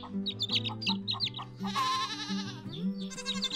Ha ha ha ha!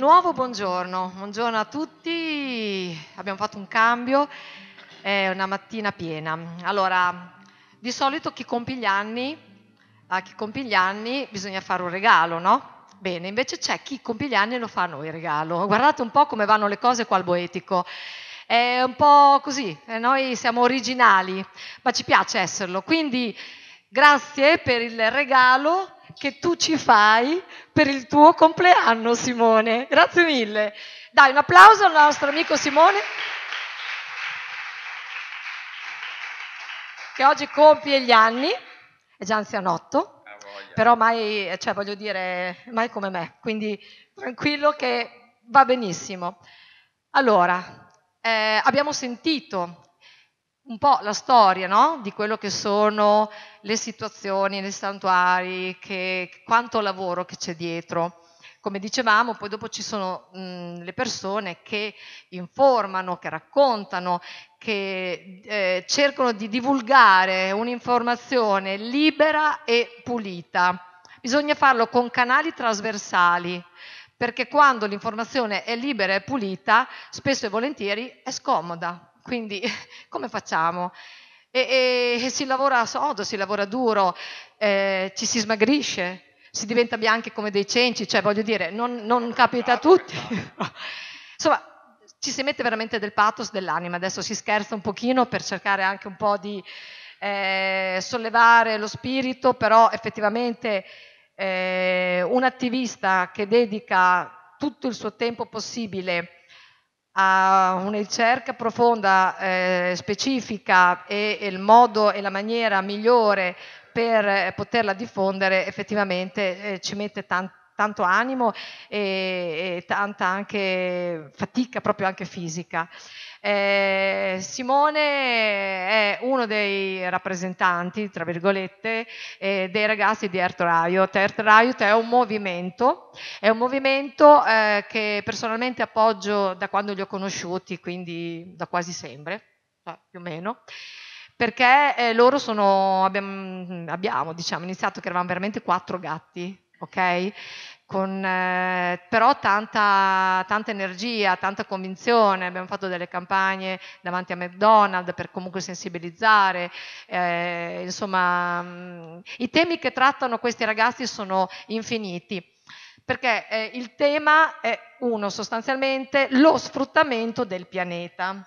nuovo buongiorno, buongiorno a tutti, abbiamo fatto un cambio, è una mattina piena. Allora, di solito chi compie gli anni, a chi compie gli anni bisogna fare un regalo, no? Bene, invece c'è chi compie gli anni e lo fa a noi il regalo. Guardate un po' come vanno le cose qua al Boetico. È un po' così, eh, noi siamo originali, ma ci piace esserlo. Quindi grazie per il regalo che tu ci fai per il tuo compleanno, Simone. Grazie mille. Dai, un applauso al nostro amico Simone. Che oggi compie gli anni, è già anzianotto, però mai, cioè, voglio dire, mai come me, quindi tranquillo che va benissimo. Allora, eh, abbiamo sentito un po' la storia no? di quello che sono le situazioni nei santuari, che, quanto lavoro che c'è dietro. Come dicevamo, poi dopo ci sono mh, le persone che informano, che raccontano, che eh, cercano di divulgare un'informazione libera e pulita. Bisogna farlo con canali trasversali, perché quando l'informazione è libera e pulita, spesso e volentieri è scomoda, quindi come facciamo? E, e, e si lavora a sodo, si lavora duro, eh, ci si smagrisce, si diventa bianchi come dei cenci, cioè voglio dire, non, non capita a tutti. Insomma, ci si mette veramente del pathos dell'anima, adesso si scherza un pochino per cercare anche un po' di eh, sollevare lo spirito, però effettivamente eh, un attivista che dedica tutto il suo tempo possibile a una ricerca profonda, eh, specifica e, il modo e la maniera migliore per eh, poterla diffondere effettivamente eh, ci mette tanto tanto animo e, e tanta anche fatica proprio anche fisica. Eh, Simone è uno dei rappresentanti, tra virgolette, eh, dei ragazzi di Earth Riot. Earth Riot è un movimento, è un movimento eh, che personalmente appoggio da quando li ho conosciuti, quindi da quasi sempre, cioè più o meno perché eh, loro sono, abbiamo, abbiamo diciamo, iniziato che eravamo veramente quattro gatti ok? Con, eh, però tanta, tanta, energia, tanta convinzione, abbiamo fatto delle campagne davanti a McDonald's per comunque sensibilizzare, eh, insomma mh, mm, i temi che trattano questi ragazzi sono infiniti, perché eh, il tema è uno sostanzialmente lo sfruttamento del pianeta.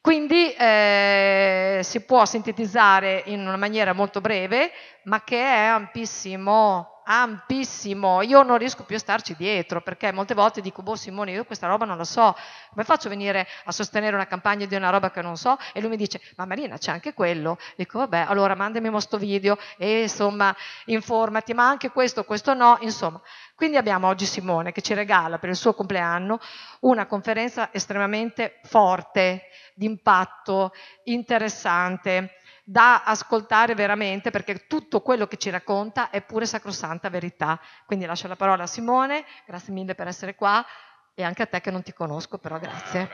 Quindi eh, si può sintetizzare in una maniera molto breve, ma che è ampissimo ampissimo, io non riesco più a starci dietro perché molte volte dico, boh Simone, io questa roba non la so, come faccio a venire a sostenere una campagna di una roba che non so? E lui mi dice, ma Marina c'è anche quello, dico vabbè, allora mandami questo video e insomma informati, ma anche questo, questo no, insomma. Quindi abbiamo oggi Simone che ci regala per il suo compleanno una conferenza estremamente forte, d'impatto, interessante, da ascoltare veramente perché tutto quello che ci racconta è pure sacrosanta verità. Quindi lascio la parola a Simone, grazie mille per essere qua e anche a te che non ti conosco, però grazie.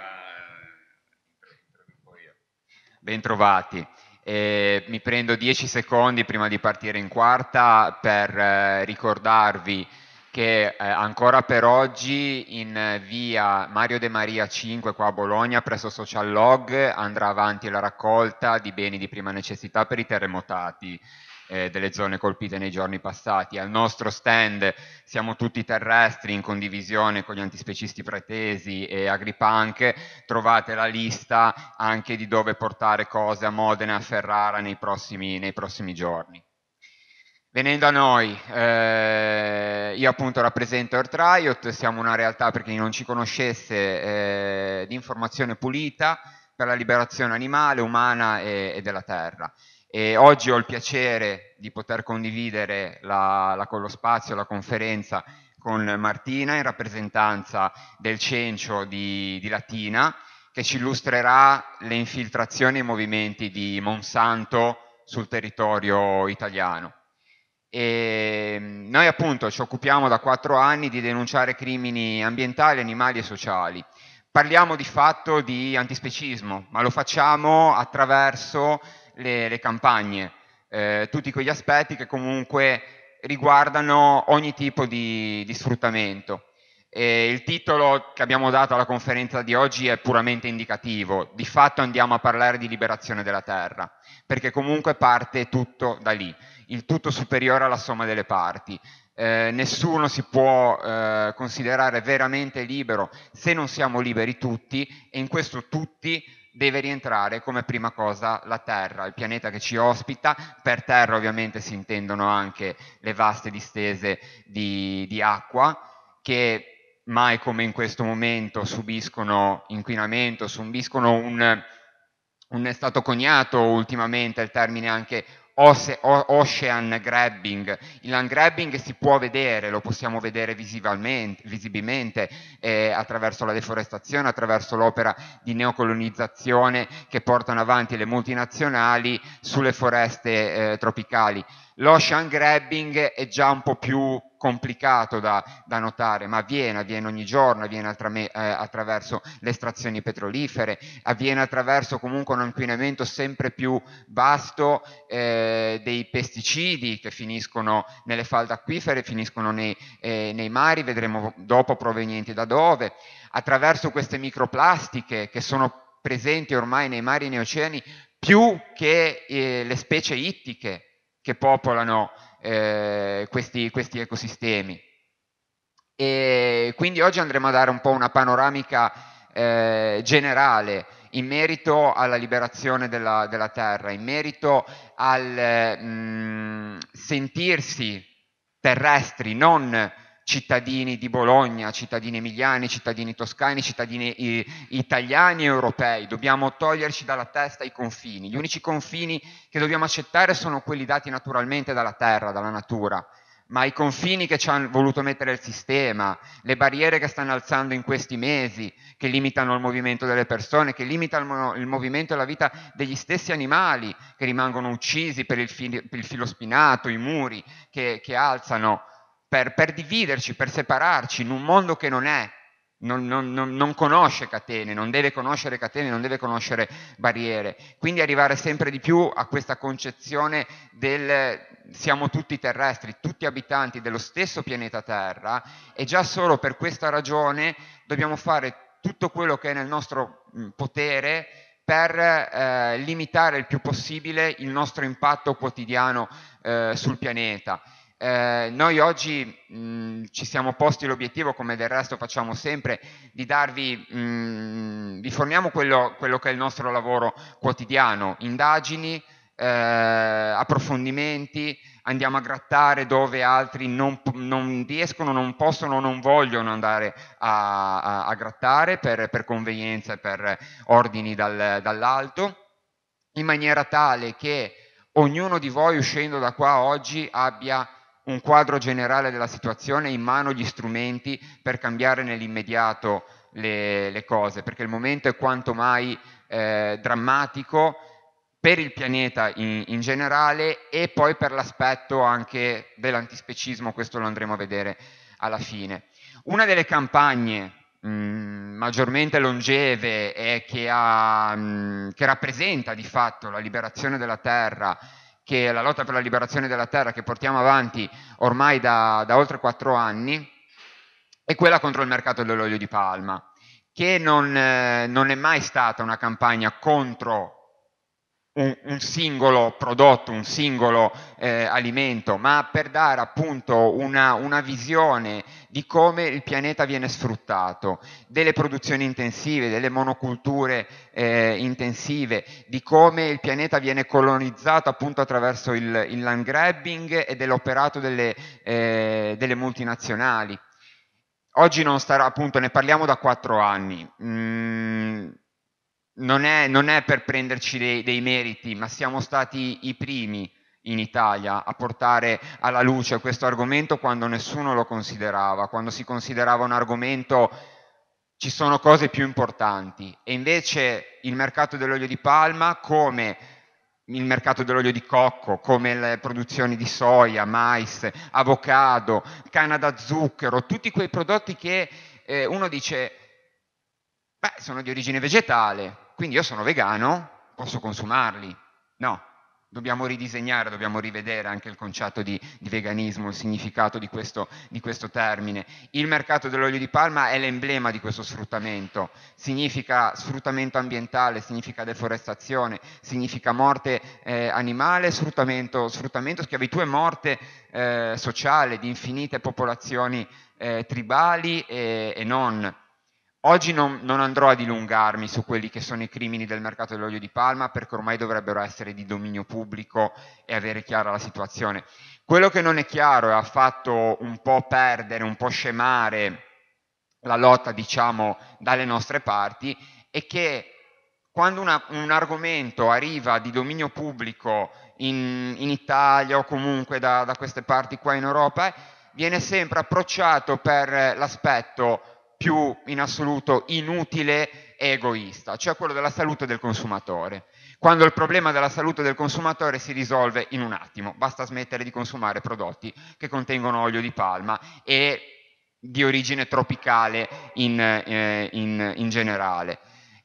Bentrovati. Eh, mi prendo 10 secondi prima di partire in quarta per eh, ricordarvi che eh, ancora per oggi in via Mario De Maria 5 qua a Bologna presso Social Log andrà avanti la raccolta di beni di prima necessità per i terremotati eh, delle zone colpite nei giorni passati. Al nostro stand siamo tutti terrestri in condivisione con gli antispecisti pretesi e agripunk, trovate la lista anche di dove portare cose a Modena, e a Ferrara nei prossimi, nei prossimi giorni. Venendo a noi, eh, io appunto rappresento Earth Riot, siamo una realtà per chi non ci conoscesse eh, di informazione pulita per la liberazione animale, umana e, e della terra. E oggi ho il piacere di poter condividere la, la, con lo spazio, la conferenza con Martina in rappresentanza del Cencio di, di Latina che ci illustrerà le infiltrazioni e i movimenti di Monsanto sul territorio italiano. E ehm, noi appunto ci occupiamo da quattro anni di denunciare crimini ambientali, animali e sociali. Parliamo di fatto di antispecismo, ma lo facciamo attraverso le, le campagne, eh, tutti quegli aspetti che comunque riguardano ogni tipo di, di sfruttamento. E il titolo che abbiamo dato alla conferenza di oggi è puramente indicativo, di fatto andiamo a parlare di liberazione della terra, perché comunque parte tutto da lì il tutto superiore alla somma delle parti. Eh, nessuno si può eh, considerare veramente libero se non siamo liberi tutti e in questo tutti deve rientrare come prima cosa la Terra, il pianeta che ci ospita. Per terra ovviamente si intendono anche le vaste distese di, di acqua che mai come in questo momento subiscono inquinamento, subiscono un, un è stato coniato ultimamente il termine anche ocean grabbing. Il land grabbing si può vedere, lo possiamo vedere visibilmente eh, attraverso la deforestazione, attraverso l'opera di neocolonizzazione che portano avanti le multinazionali sulle foreste eh, tropicali l'ocean grabbing è già un po' più complicato da, da notare, ma avviene, avviene ogni giorno, avviene eh, attraverso le estrazioni petrolifere, avviene attraverso comunque un inquinamento sempre più vasto eh, dei pesticidi che finiscono nelle falde acquifere, finiscono nei, eh, nei mari, vedremo dopo provenienti da dove, attraverso queste microplastiche che sono presenti ormai nei mari e nei oceani più che eh, le specie ittiche, che popolano eh, questi, questi, ecosistemi. E quindi oggi andremo a dare un po' una panoramica eh, generale in merito alla liberazione della, della terra, in merito al mh, mm, sentirsi terrestri, non cittadini di Bologna, cittadini emiliani, cittadini toscani, cittadini eh, italiani e europei. Dobbiamo toglierci dalla testa i confini. Gli unici confini che dobbiamo accettare sono quelli dati naturalmente dalla terra, dalla natura, ma i confini che ci hanno voluto mettere il sistema, le barriere che stanno alzando in questi mesi, che limitano il movimento delle persone, che limitano il movimento e la vita degli stessi animali che rimangono uccisi per il, filo, per il filo spinato, i muri che, che alzano per, per dividerci, per separarci in un mondo che non è, non, non, non, conosce catene, non deve conoscere catene, non deve conoscere barriere. Quindi arrivare sempre di più a questa concezione del siamo tutti terrestri, tutti abitanti dello stesso pianeta Terra e già solo per questa ragione dobbiamo fare tutto quello che è nel nostro potere per eh, limitare il più possibile il nostro impatto quotidiano eh, sul pianeta eh, noi oggi mh, mm, ci siamo posti l'obiettivo, come del resto facciamo sempre, di darvi, mh, mm, vi forniamo quello, quello, che è il nostro lavoro quotidiano, indagini, eh, approfondimenti, andiamo a grattare dove altri non, non, riescono, non possono, non vogliono andare a, a, a grattare per, per convenienza, per ordini dal, dall'alto, in maniera tale che ognuno di voi uscendo da qua oggi abbia un quadro generale della situazione e in mano gli strumenti per cambiare nell'immediato le, le cose, perché il momento è quanto mai eh, drammatico per il pianeta in, in, generale e poi per l'aspetto anche dell'antispecismo, questo lo andremo a vedere alla fine. Una delle campagne mh, mm, maggiormente longeve e che, ha, mh, mm, che rappresenta di fatto la liberazione della Terra che è la lotta per la liberazione della terra che portiamo avanti ormai da, da oltre quattro anni, è quella contro il mercato dell'olio di palma, che non, eh, non è mai stata una campagna contro un, un, singolo prodotto, un singolo eh, alimento, ma per dare appunto una, una, visione di come il pianeta viene sfruttato, delle produzioni intensive, delle monoculture eh, intensive, di come il pianeta viene colonizzato appunto attraverso il, il land grabbing e dell'operato delle, eh, delle multinazionali. Oggi non starà, appunto, ne parliamo da quattro anni. Mm, non è, non è per prenderci dei, dei meriti, ma siamo stati i primi in Italia a portare alla luce questo argomento quando nessuno lo considerava, quando si considerava un argomento ci sono cose più importanti e invece il mercato dell'olio di palma come il mercato dell'olio di cocco, come le produzioni di soia, mais, avocado, canna da zucchero, tutti quei prodotti che eh, uno dice, beh, sono di origine vegetale, quindi io sono vegano, posso consumarli. No, dobbiamo ridisegnare, dobbiamo rivedere anche il concetto di, di veganismo, il significato di questo, di questo, termine. Il mercato dell'olio di palma è l'emblema di questo sfruttamento, significa sfruttamento ambientale, significa deforestazione, significa morte eh, animale, sfruttamento, sfruttamento, schiavitù e morte eh, sociale di infinite popolazioni eh, tribali e, e non. Oggi non, non, andrò a dilungarmi su quelli che sono i crimini del mercato dell'olio di palma perché ormai dovrebbero essere di dominio pubblico e avere chiara la situazione. Quello che non è chiaro e ha fatto un po' perdere, un po' scemare la lotta, diciamo, dalle nostre parti è che quando una, un argomento arriva di dominio pubblico in, in Italia o comunque da, da queste parti qua in Europa, viene sempre approcciato per l'aspetto più in assoluto inutile e egoista, cioè quello della salute del consumatore. Quando il problema della salute del consumatore si risolve in un attimo, basta smettere di consumare prodotti che contengono olio di palma e di origine tropicale in, eh, in, in generale.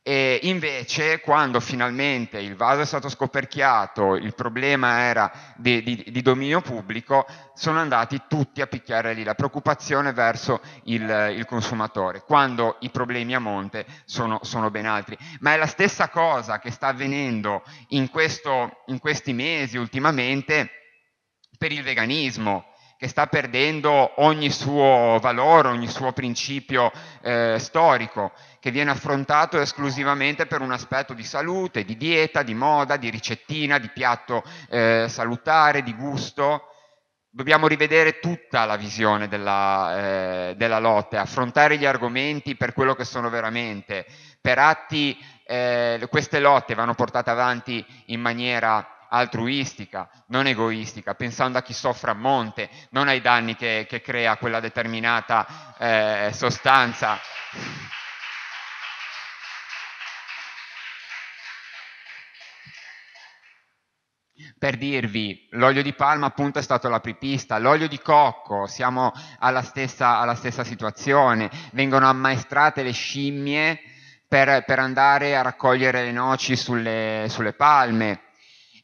E invece, quando finalmente il vaso è stato scoperchiato, il problema era di, di, di dominio pubblico, sono andati tutti a picchiare lì la preoccupazione verso il, il consumatore, quando i problemi a monte sono, sono, ben altri. Ma è la stessa cosa che sta avvenendo in, questo, in questi mesi ultimamente per il veganismo che sta perdendo ogni suo valore, ogni suo principio eh, storico, che viene affrontato esclusivamente per un aspetto di salute, di dieta, di moda, di ricettina, di piatto eh, salutare, di gusto. Dobbiamo rivedere tutta la visione della, eh, della lotta, affrontare gli argomenti per quello che sono veramente. Per atti, eh, queste lotte vanno portate avanti in maniera altruistica, non egoistica, pensando a chi soffre a monte, non ai danni che, che crea quella determinata eh, sostanza. per dirvi, l'olio di palma appunto è stato l'apripista, l'olio di cocco, siamo alla stessa, alla stessa situazione, vengono ammaestrate le scimmie per, per, andare a raccogliere le noci sulle, sulle palme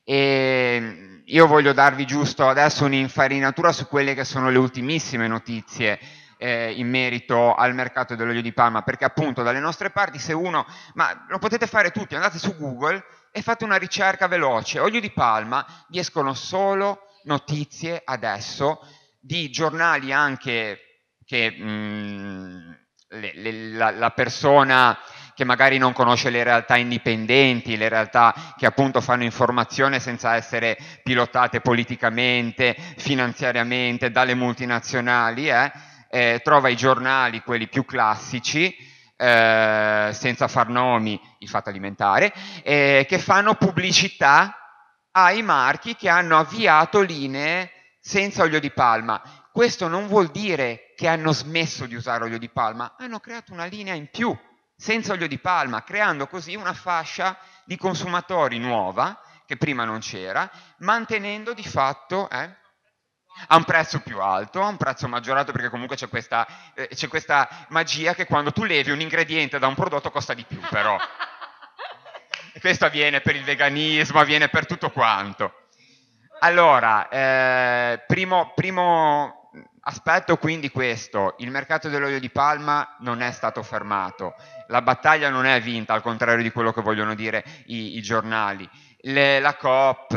e ehm, io voglio darvi giusto adesso un'infarinatura su quelle che sono le ultimissime notizie eh, in merito al mercato dell'olio di palma, perché appunto dalle nostre parti se uno, ma lo potete fare tutti, andate su Google e fate una ricerca veloce, olio di palma, vi escono solo notizie adesso di giornali anche che mh, mm, le, le, la, la persona che magari non conosce le realtà indipendenti, le realtà che appunto fanno informazione senza essere pilotate politicamente, finanziariamente, dalle multinazionali, eh, eh, trova i giornali, quelli più classici, eh, senza far nomi, il fatto alimentare, eh, che fanno pubblicità ai marchi che hanno avviato linee senza olio di palma. Questo non vuol dire che hanno smesso di usare olio di palma, hanno creato una linea in più senza olio di palma, creando così una fascia di consumatori nuova, che prima non c'era, mantenendo di fatto... Eh, a un prezzo più alto, a un prezzo maggiorato perché comunque c'è questa, eh, c'è questa, magia che quando tu levi un ingrediente da un prodotto costa di più però. Questo avviene per il veganismo, avviene per tutto quanto. Allora, eh, primo, primo Aspetto quindi questo, il mercato dell'olio di palma non è stato fermato, la battaglia non è vinta, al contrario di quello che vogliono dire i, i giornali le, la COP,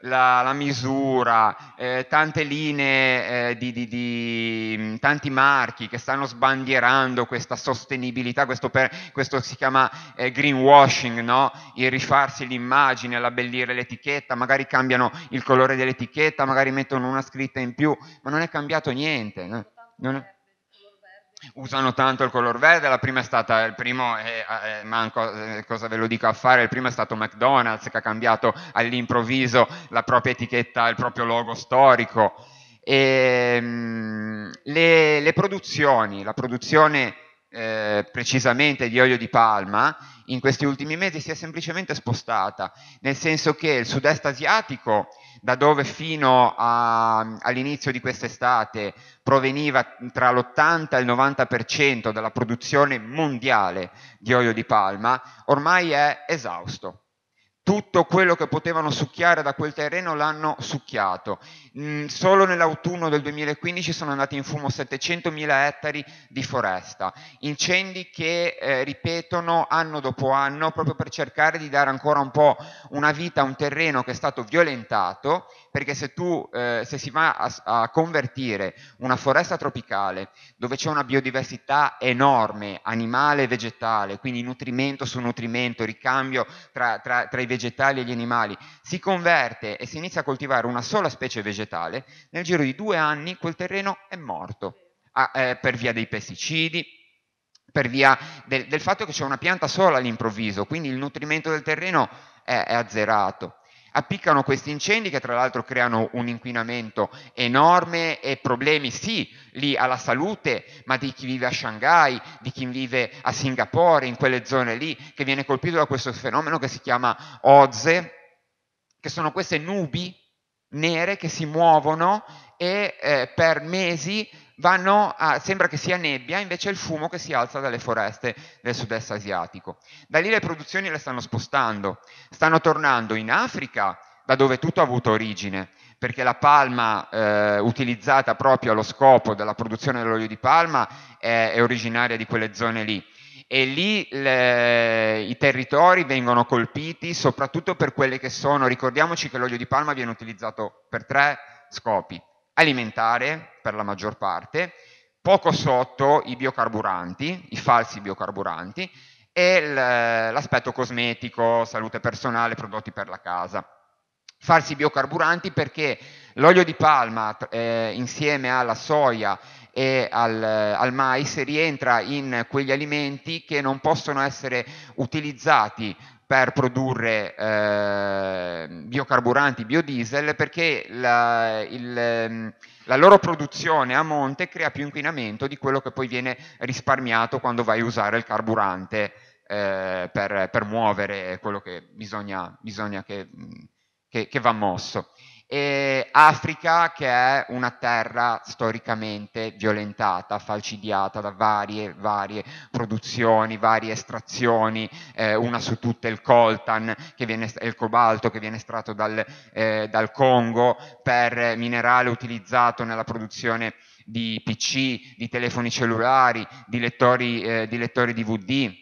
la, la misura, eh, tante linee, eh, di, di, di, mm, tanti marchi che stanno sbandierando questa sostenibilità, questo, per, questo si chiama eh, greenwashing, no? il rifarsi l'immagine, l'abbellire l'etichetta, magari cambiano il colore dell'etichetta, magari mettono una scritta in più, ma non è cambiato niente. No? Non è usano tanto il color verde, la prima è stata, il primo, eh, eh, manco eh, cosa ve lo dico a fare, il primo è stato McDonald's che ha cambiato all'improvviso la propria etichetta, il proprio logo storico. E, ehm, mh, le, le, produzioni, la produzione eh, precisamente di olio di palma in questi ultimi mesi si è semplicemente spostata, nel senso che il sud-est asiatico, da dove fino all'inizio di quest'estate proveniva tra l'80 e il 90% della produzione mondiale di olio di palma, ormai è esausto tutto quello che potevano succhiare da quel terreno l'hanno succhiato. Mm, solo nell'autunno del 2015 sono andati in fumo 700.000 ettari di foresta, incendi che eh, ripetono anno dopo anno proprio per cercare di dare ancora un po' una vita a un terreno che è stato violentato perché se, tu, eh, se si va a, a, convertire una foresta tropicale dove c'è una biodiversità enorme, animale e vegetale, quindi nutrimento su nutrimento, ricambio tra, tra, tra i vegetali e gli animali, si converte e si inizia a coltivare una sola specie vegetale, nel giro di due anni quel terreno è morto a, ah, eh, per via dei pesticidi, per via del, del fatto che c'è una pianta sola all'improvviso, quindi il nutrimento del terreno è, è azzerato appiccano questi incendi che tra l'altro creano un inquinamento enorme e problemi sì lì alla salute, ma di chi vive a Shanghai, di chi vive a Singapore, in quelle zone lì, che viene colpito da questo fenomeno che si chiama Oze, che sono queste nubi nere che si muovono e eh, per mesi vanno a, sembra che sia nebbia, invece è il fumo che si alza dalle foreste del sud-est asiatico. Da lì le produzioni le stanno spostando, stanno tornando in Africa, da dove tutto ha avuto origine, perché la palma eh, utilizzata proprio allo scopo della produzione dell'olio di palma è, è originaria di quelle zone lì e lì le, i territori vengono colpiti soprattutto per quelle che sono, ricordiamoci che l'olio di palma viene utilizzato per tre scopi, alimentare per la maggior parte, poco sotto i biocarburanti, i falsi biocarburanti e l'aspetto cosmetico, salute personale, prodotti per la casa. Falsi biocarburanti perché l'olio di palma eh, insieme alla soia e al, al mais rientra in quegli alimenti che non possono essere utilizzati per produrre eh, biocarburanti, biodiesel, perché la, il, ehm, la, loro produzione a monte crea più inquinamento di quello che poi viene risparmiato quando vai a usare il carburante eh, per, per, muovere quello che bisogna, bisogna che, che, che va mosso e Africa che è una terra storicamente violentata, falcidiata da varie, varie produzioni, varie estrazioni, eh, una su tutte il coltan, che viene, il cobalto che viene estratto dal, eh, dal Congo per minerale utilizzato nella produzione di PC, di telefoni cellulari, di lettori, eh, di lettori DVD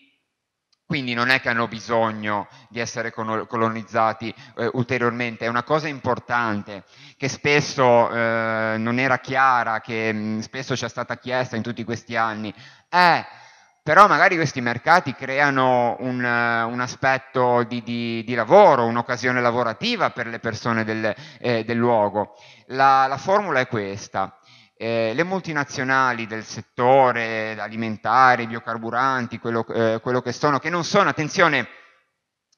quindi non è che hanno bisogno di essere colonizzati eh, ulteriormente, è una cosa importante che spesso eh, non era chiara, che mh, mm, spesso ci è stata chiesta in tutti questi anni. Eh, però magari questi mercati creano un, uh, un aspetto di, di, di lavoro, un'occasione lavorativa per le persone del, eh, del luogo. La, la formula è questa eh, le multinazionali del settore alimentare, biocarburanti, quello, eh, quello che sono, che non sono, attenzione,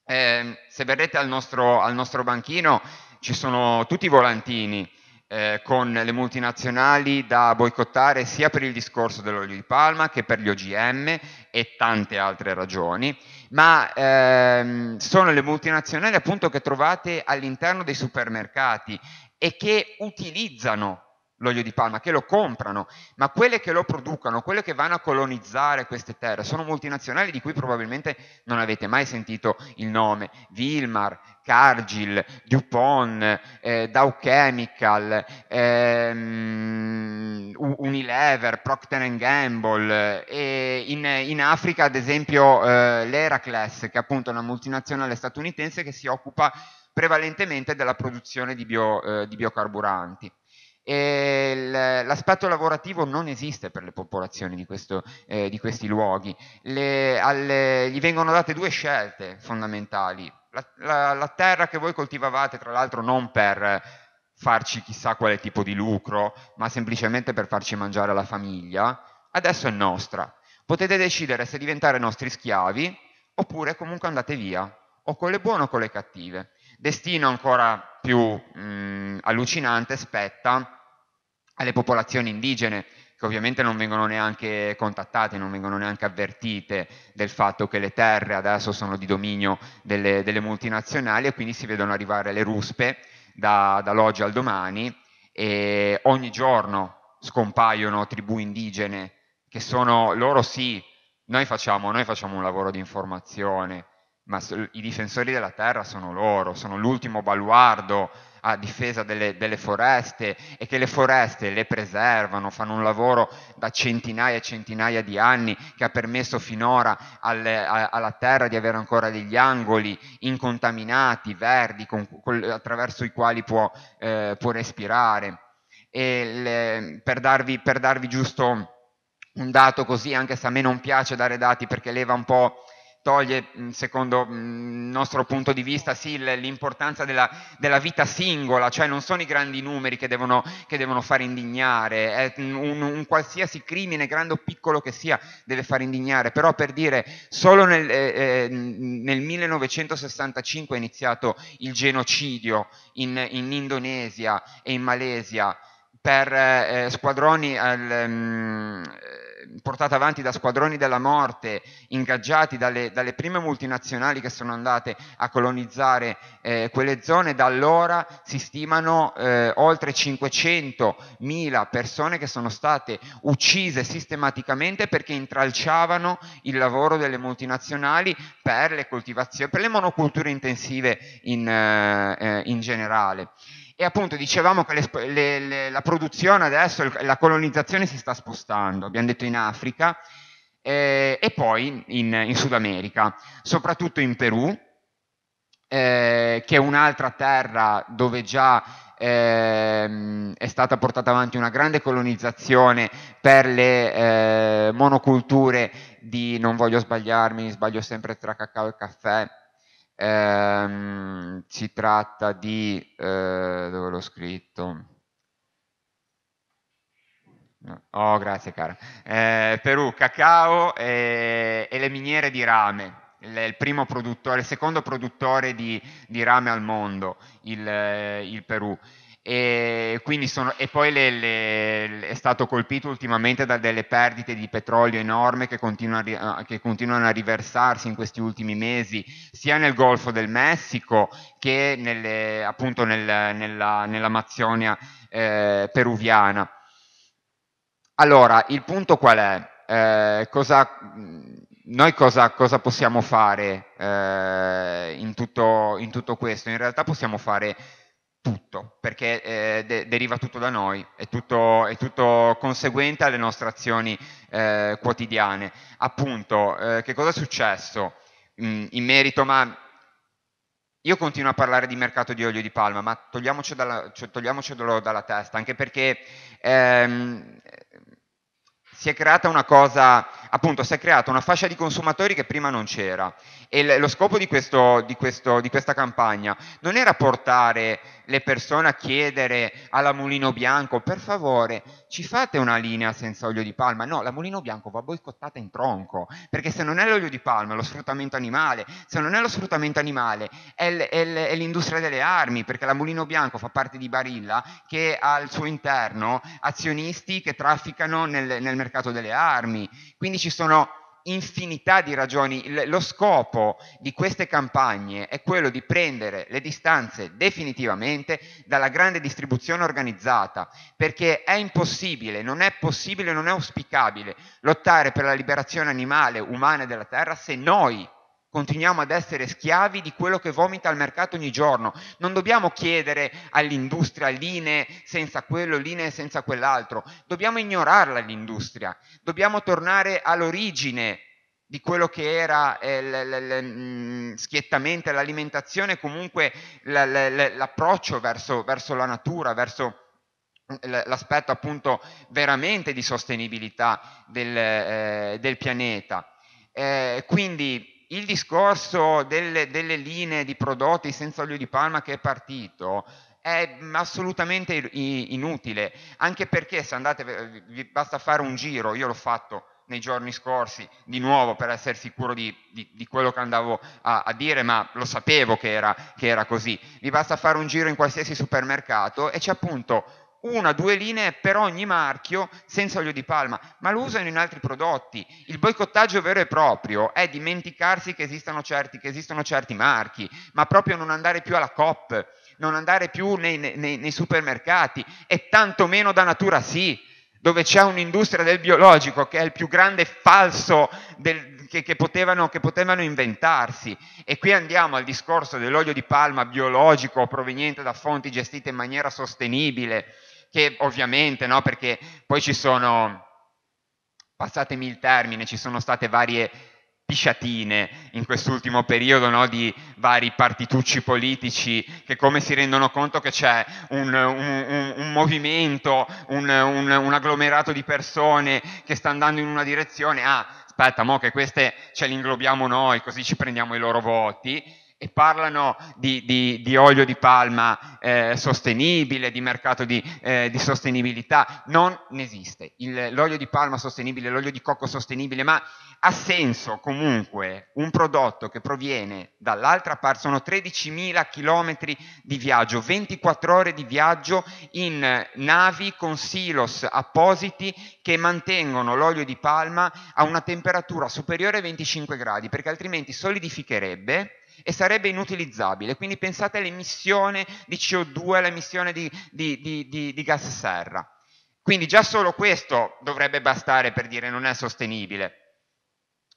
eh, se verrete al nostro, al nostro, banchino ci sono tutti i volantini eh, con le multinazionali da boicottare sia per il discorso dell'olio di palma che per gli OGM e tante altre ragioni, ma ehm, sono le multinazionali appunto che trovate all'interno dei supermercati e che utilizzano l'olio di palma, che lo comprano, ma quelle che lo producono, quelle che vanno a colonizzare queste terre, sono multinazionali di cui probabilmente non avete mai sentito il nome, Vilmar, Cargill, DuPont, eh, Dow Chemical, ehm, Unilever, Procter Gamble, eh, e in, in, Africa ad esempio eh, l'Heracles, che è appunto una multinazionale statunitense che si occupa prevalentemente della produzione di, bio, eh, di biocarburanti l'aspetto lavorativo non esiste per le popolazioni di, questo, eh, di questi luoghi. Le, alle, gli vengono date due scelte fondamentali. La, la, la terra che voi coltivavate, tra l'altro non per farci chissà quale tipo di lucro, ma semplicemente per farci mangiare la famiglia, adesso è nostra. Potete decidere se diventare nostri schiavi oppure comunque andate via, o con le buone o con le cattive. Destino ancora più mh, allucinante spetta alle popolazioni indigene, che ovviamente non vengono neanche contattate, non vengono neanche avvertite del fatto che le terre adesso sono di dominio delle, delle multinazionali e quindi si vedono arrivare le ruspe da, dall'oggi al domani e ogni giorno scompaiono tribù indigene che sono loro sì, noi facciamo, noi facciamo un lavoro di informazione, ma i difensori della terra sono loro, sono l'ultimo baluardo a difesa delle, delle, foreste e che le foreste le preservano, fanno un lavoro da centinaia e centinaia di anni che ha permesso finora alle, a, alla terra di avere ancora degli angoli incontaminati, verdi, con, con, attraverso i quali può, eh, può respirare. Le, per, darvi, per darvi giusto un dato così, anche se a me non piace dare dati perché leva un po' toglie, secondo il nostro punto di vista, sì, l'importanza della, della, vita singola, cioè non sono i grandi numeri che devono, che devono far indignare, un, un, qualsiasi crimine, grande o piccolo che sia, deve far indignare, però per dire, solo nel, eh, eh nel 1965 è iniziato il genocidio in, in Indonesia e in Malesia per eh, squadroni al... Um, portata avanti da squadroni della morte, ingaggiati dalle, dalle prime multinazionali che sono andate a colonizzare eh, quelle zone, da allora si stimano eh, oltre 500.000 persone che sono state uccise sistematicamente perché intralciavano il lavoro delle multinazionali per le coltivazioni, per le monoculture intensive in, eh, eh in generale. E appunto dicevamo che le, le, le, la produzione adesso, la colonizzazione si sta spostando, abbiamo detto in Africa eh, e poi in, in, Sud America, soprattutto in Perù, eh, che è un'altra terra dove già eh, è stata portata avanti una grande colonizzazione per le eh, monoculture di, non voglio sbagliarmi, sbaglio sempre tra cacao e caffè, Ehm, si tratta di, eh, dove l'ho scritto? Oh, grazie cara. Eh, Perù, cacao e, e, le miniere di rame, il, il primo produttore, il secondo produttore di, di rame al mondo, il, il Perù e, quindi sono, e poi le, le, è stato colpito ultimamente da delle perdite di petrolio enorme che continuano, a, che continuano, a riversarsi in questi ultimi mesi sia nel Golfo del Messico che nelle, appunto nel, nella, nell'Amazzonia eh, peruviana. Allora, il punto qual è? Eh, cosa, noi cosa, cosa, possiamo fare eh, in, tutto, in tutto questo? In realtà possiamo fare tutto, perché eh, de- deriva tutto da noi, è tutto, è tutto, conseguente alle nostre azioni eh, quotidiane. Appunto, eh, che cosa è successo mm, in merito? Ma io continuo a parlare di mercato di olio di palma, ma togliamoci dalla, cioè, togliamocelo dalla testa, anche perché ehm, si è creata una cosa appunto si è creata una fascia di consumatori che prima non c'era e lo scopo di, questo, di, questo, di questa campagna non era portare le persone a chiedere alla Mulino Bianco per favore ci fate una linea senza olio di palma no la Mulino Bianco va boicottata in tronco perché se non è l'olio di palma è lo sfruttamento animale se non è lo sfruttamento animale è, l, è, l, è l'industria delle armi perché la Mulino Bianco fa parte di Barilla che ha al suo interno azionisti che trafficano nel, nel mercato delle armi quindi ci sono infinità di ragioni. Il, lo scopo di queste campagne è quello di prendere le distanze definitivamente dalla grande distribuzione organizzata, perché è impossibile, non è possibile, non è auspicabile lottare per la liberazione animale, umana della terra se noi continuiamo ad essere schiavi di quello che vomita il mercato ogni giorno. Non dobbiamo chiedere all'industria linee senza quello, linee senza quell'altro. Dobbiamo ignorarla l'industria. Dobbiamo tornare all'origine di quello che era eh, le, le, le, mm, schiettamente l'alimentazione, comunque l'approccio verso, verso la natura, verso eh, l'aspetto appunto veramente di sostenibilità del, eh, del pianeta. Eh, quindi il discorso delle, delle, linee di prodotti senza olio di palma che è partito è assolutamente inutile, anche perché se andate, eh, vi basta fare un giro, io l'ho fatto nei giorni scorsi di nuovo per essere sicuro di, di, di quello che andavo a, a, dire, ma lo sapevo che era, che era così, vi basta fare un giro in qualsiasi supermercato e c'è appunto una, due linee per ogni marchio senza olio di palma, ma lo usano in altri prodotti. Il boicottaggio vero e proprio è dimenticarsi che esistono certi, che esistono certi marchi, ma proprio non andare più alla COP, non andare più nei, nei, nei supermercati e tantomeno da natura sì dove c'è un'industria del biologico che è il più grande falso del, che, che, potevano, che, potevano, inventarsi. E qui andiamo al discorso dell'olio di palma biologico proveniente da fonti gestite in maniera sostenibile, che ovviamente, no, perché poi ci sono, passatemi il termine, ci sono state varie pisciatine in quest'ultimo periodo no, di vari partitucci politici che come si rendono conto che c'è un, un, un, un movimento, un, agglomerato di persone che sta andando in una direzione, ah aspetta mo che queste ce le inglobiamo noi così ci prendiamo i loro voti e parlano di, di, di olio di palma eh, sostenibile, di mercato di, eh, di sostenibilità, non esiste. Il, l'olio di palma sostenibile, l'olio di cocco sostenibile, ma ha senso comunque un prodotto che proviene dall'altra parte, sono 13.000 km di viaggio, 24 ore di viaggio in navi con silos appositi che mantengono l'olio di palma a una temperatura superiore ai 25 gradi, perché altrimenti solidificherebbe e sarebbe inutilizzabile. Quindi pensate all'emissione di CO2, all'emissione di, di, di, di, gas serra. Quindi già solo questo dovrebbe bastare per dire non è sostenibile.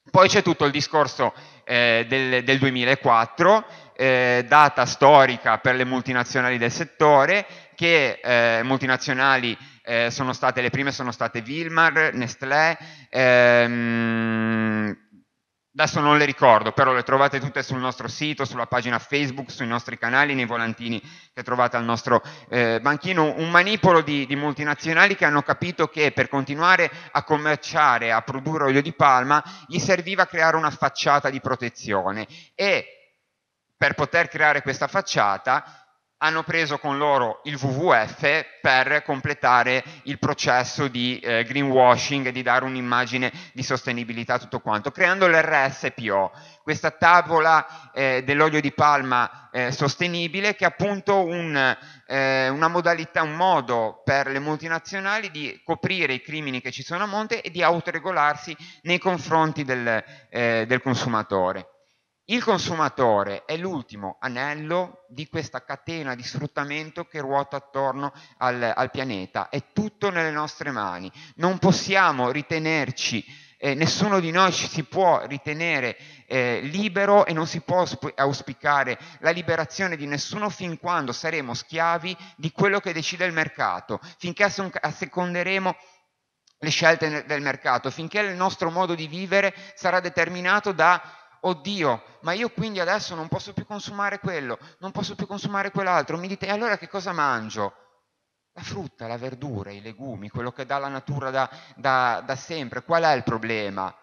Poi c'è tutto il discorso eh, del, del, 2004, eh, data storica per le multinazionali del settore, che eh, multinazionali eh, sono state, le prime sono state Wilmar, Nestlé, ehm, adesso non le ricordo, però le trovate tutte sul nostro sito, sulla pagina Facebook, sui nostri canali, nei volantini che trovate al nostro eh, banchino, un manipolo di, di, multinazionali che hanno capito che per continuare a commerciare, a produrre olio di palma, gli serviva creare una facciata di protezione e per poter creare questa facciata hanno preso con loro il WWF per completare il processo di eh, greenwashing e di dare un'immagine di sostenibilità a tutto quanto, creando l'RSPO, questa tavola eh, dell'olio di palma eh, sostenibile che è appunto un, eh, una modalità, un modo per le multinazionali di coprire i crimini che ci sono a monte e di autoregolarsi nei confronti del, eh, del consumatore. Il consumatore è l'ultimo anello di questa catena di sfruttamento che ruota attorno al, al pianeta, è tutto nelle nostre mani, non possiamo ritenerci eh, nessuno di noi si può ritenere eh, libero e non si può auspicare la liberazione di nessuno fin quando saremo schiavi di quello che decide il mercato, finché asseconderemo le scelte del mercato, finché il nostro modo di vivere sarà determinato da oddio, ma io quindi adesso non posso più consumare quello, non posso più consumare quell'altro, mi dite, e allora che cosa mangio? La frutta, la verdura, i legumi, quello che dà la natura da, da, da sempre. Qual è il problema?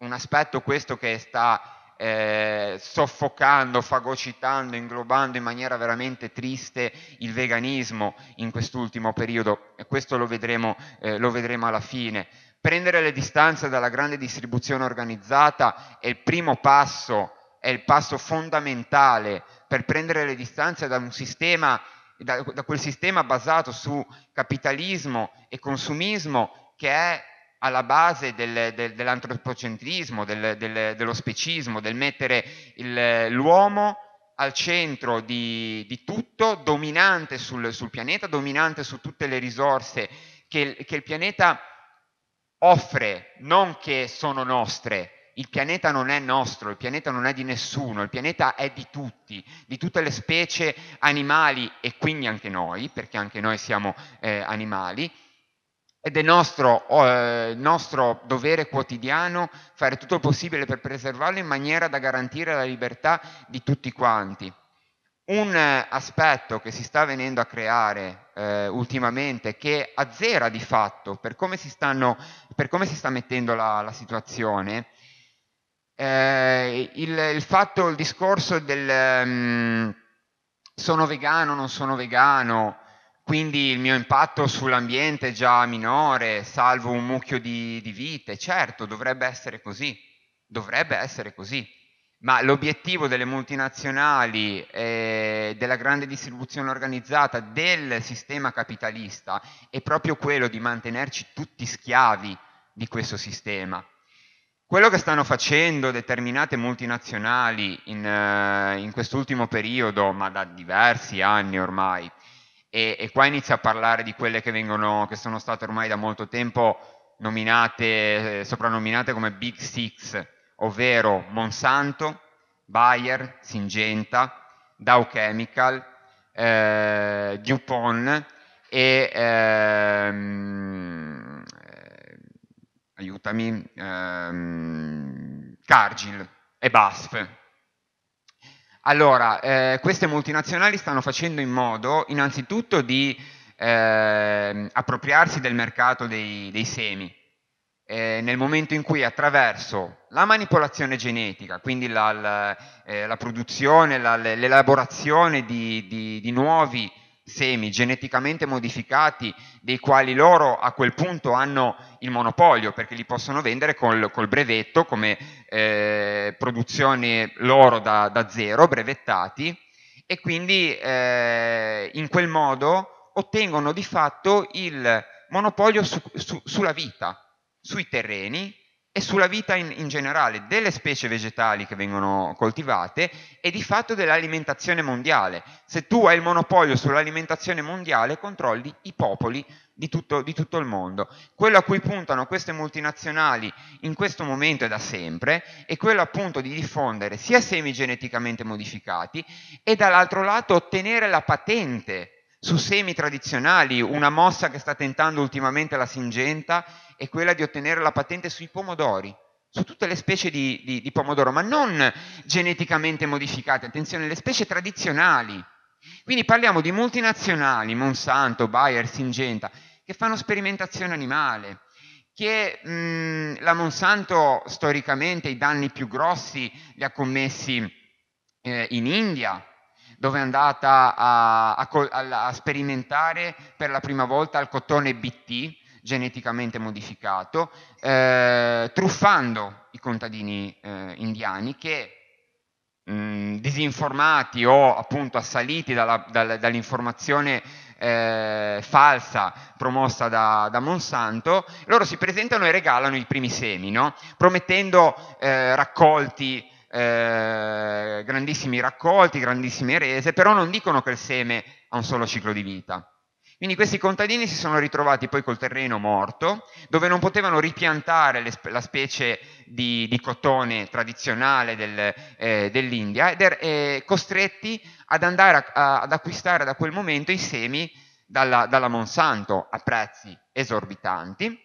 Un aspetto questo che sta eh, soffocando, fagocitando, inglobando in maniera veramente triste il veganismo in quest'ultimo periodo, e questo lo vedremo, eh, lo vedremo alla fine prendere le distanze dalla grande distribuzione organizzata è il primo passo, è il passo fondamentale per prendere le distanze da un sistema, da, da quel sistema basato su capitalismo e consumismo che è alla base del, del, dell'antropocentrismo, del, dello specismo, del mettere il, l'uomo al centro di, di tutto, dominante sul, sul, pianeta, dominante su tutte le risorse che, che il pianeta offre non che sono nostre, il pianeta non è nostro, il pianeta non è di nessuno, il pianeta è di tutti, di tutte le specie animali e quindi anche noi, perché anche noi siamo eh, animali, ed è nostro, eh, nostro, dovere quotidiano fare tutto il possibile per preservarlo in maniera da garantire la libertà di tutti quanti. Un eh, aspetto che si sta venendo a creare eh, ultimamente, che azzera di fatto per come si, stanno, per come si sta mettendo la, la situazione, eh, il, il, fatto, il discorso del um, sono vegano, non sono vegano, quindi il mio impatto sull'ambiente è già minore, salvo un mucchio di, di vite, certo, dovrebbe essere così, dovrebbe essere così ma l'obiettivo delle multinazionali, eh, della grande distribuzione organizzata, del sistema capitalista è proprio quello di mantenerci tutti schiavi di questo sistema. Quello che stanno facendo determinate multinazionali in, eh, in quest'ultimo periodo, ma da diversi anni ormai, e, e qua inizio a parlare di quelle che, vengono, che sono state ormai da molto tempo nominate, eh, soprannominate come Big Six, ovvero Monsanto, Bayer, Singenta, Dow Chemical, eh, DuPont e ehm, eh, aiutami, ehm, Cargill e BASF. Allora, eh, queste multinazionali stanno facendo in modo innanzitutto di eh, appropriarsi del mercato dei, dei semi, eh, nel momento in cui attraverso la manipolazione genetica, quindi la, la, eh, la produzione, la, l'elaborazione di, di, di nuovi semi geneticamente modificati, dei quali loro a quel punto hanno il monopolio, perché li possono vendere col, col brevetto come eh, produzione loro da, da, zero, brevettati, e quindi eh, in quel modo ottengono di fatto il monopolio su, su, sulla vita, sui terreni e sulla vita in, in, generale delle specie vegetali che vengono coltivate e di fatto dell'alimentazione mondiale. Se tu hai il monopolio sull'alimentazione mondiale, controlli i popoli di tutto, di tutto il mondo. Quello a cui puntano queste multinazionali in questo momento e da sempre è quello appunto di diffondere sia semi geneticamente modificati e dall'altro lato ottenere la patente su semi tradizionali. Una mossa che sta tentando ultimamente la Singenta è quella di ottenere la patente sui pomodori su tutte le specie di, di, di pomodoro, ma non geneticamente modificate, attenzione, le specie tradizionali. Quindi parliamo di multinazionali, Monsanto, Bayer, Singenta, che fanno sperimentazione animale, che mh, mm, la Monsanto storicamente i danni più grossi li ha commessi eh, in India, dove è andata a, a, a sperimentare per la prima volta il cotone BT, geneticamente modificato, eh, truffando i contadini eh, indiani che mh, mm, disinformati o appunto assaliti dalla, dalla, dall'informazione eh, falsa promossa da, da, Monsanto, loro si presentano e regalano i primi semi, no? promettendo eh, raccolti eh, grandissimi raccolti, grandissime rese, però non dicono che il seme ha un solo ciclo di vita. Quindi questi contadini si sono ritrovati poi col terreno morto, dove non potevano ripiantare le, la specie di, di cotone tradizionale del, eh, dell'India ed erano eh, costretti ad andare a, a, ad acquistare da quel momento i semi dalla, dalla Monsanto a prezzi esorbitanti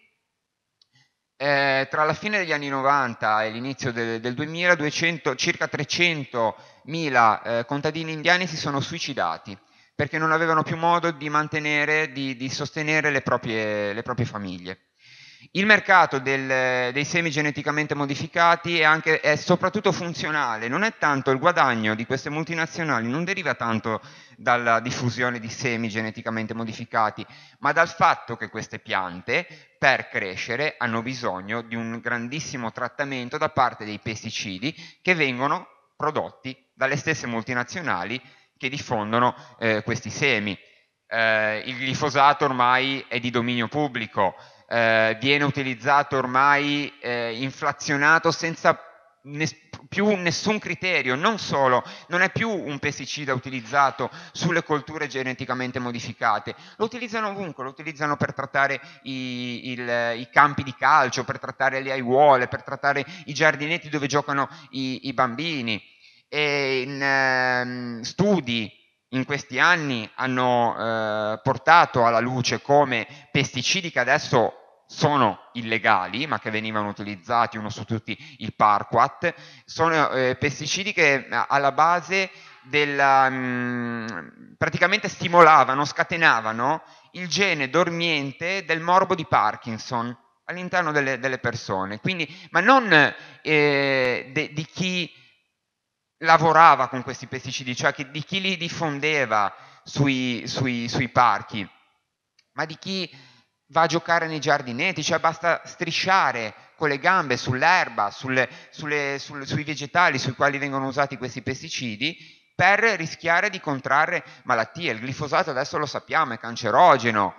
eh, tra la fine degli anni 90 e l'inizio de- del 2000 200, circa 300.000 eh, contadini indiani si sono suicidati perché non avevano più modo di mantenere, di, di sostenere le proprie, le proprie famiglie. Il mercato del, dei semi geneticamente modificati è, anche, è, soprattutto funzionale, non è tanto il guadagno di queste multinazionali, non deriva tanto dalla diffusione di semi geneticamente modificati, ma dal fatto che queste piante per crescere hanno bisogno di un grandissimo trattamento da parte dei pesticidi che vengono prodotti dalle stesse multinazionali che diffondono eh, questi semi. Eh, il glifosato ormai è di dominio pubblico eh, viene utilizzato ormai eh, inflazionato senza ne- più nessun criterio, non solo, non è più un pesticida utilizzato sulle colture geneticamente modificate, lo utilizzano ovunque, lo utilizzano per trattare i, il, i campi di calcio, per trattare le aiuole, per trattare i giardinetti dove giocano i, i bambini. E in, ehm, studi in questi anni hanno eh, portato alla luce come pesticidi che adesso sono illegali, ma che venivano utilizzati uno su tutti, il parquat, sono eh, pesticidi che eh, alla base della, mh, mm, praticamente stimolavano, scatenavano il gene dormiente del morbo di Parkinson all'interno delle, delle persone, Quindi, ma non eh, de, di chi lavorava con questi pesticidi, cioè che, di chi li diffondeva sui, sui, sui parchi, ma di chi va a giocare nei giardinetti, cioè basta strisciare con le gambe sull'erba, sulle, sulle, sul, sui vegetali sui quali vengono usati questi pesticidi per rischiare di contrarre malattie. Il glifosato adesso lo sappiamo è cancerogeno,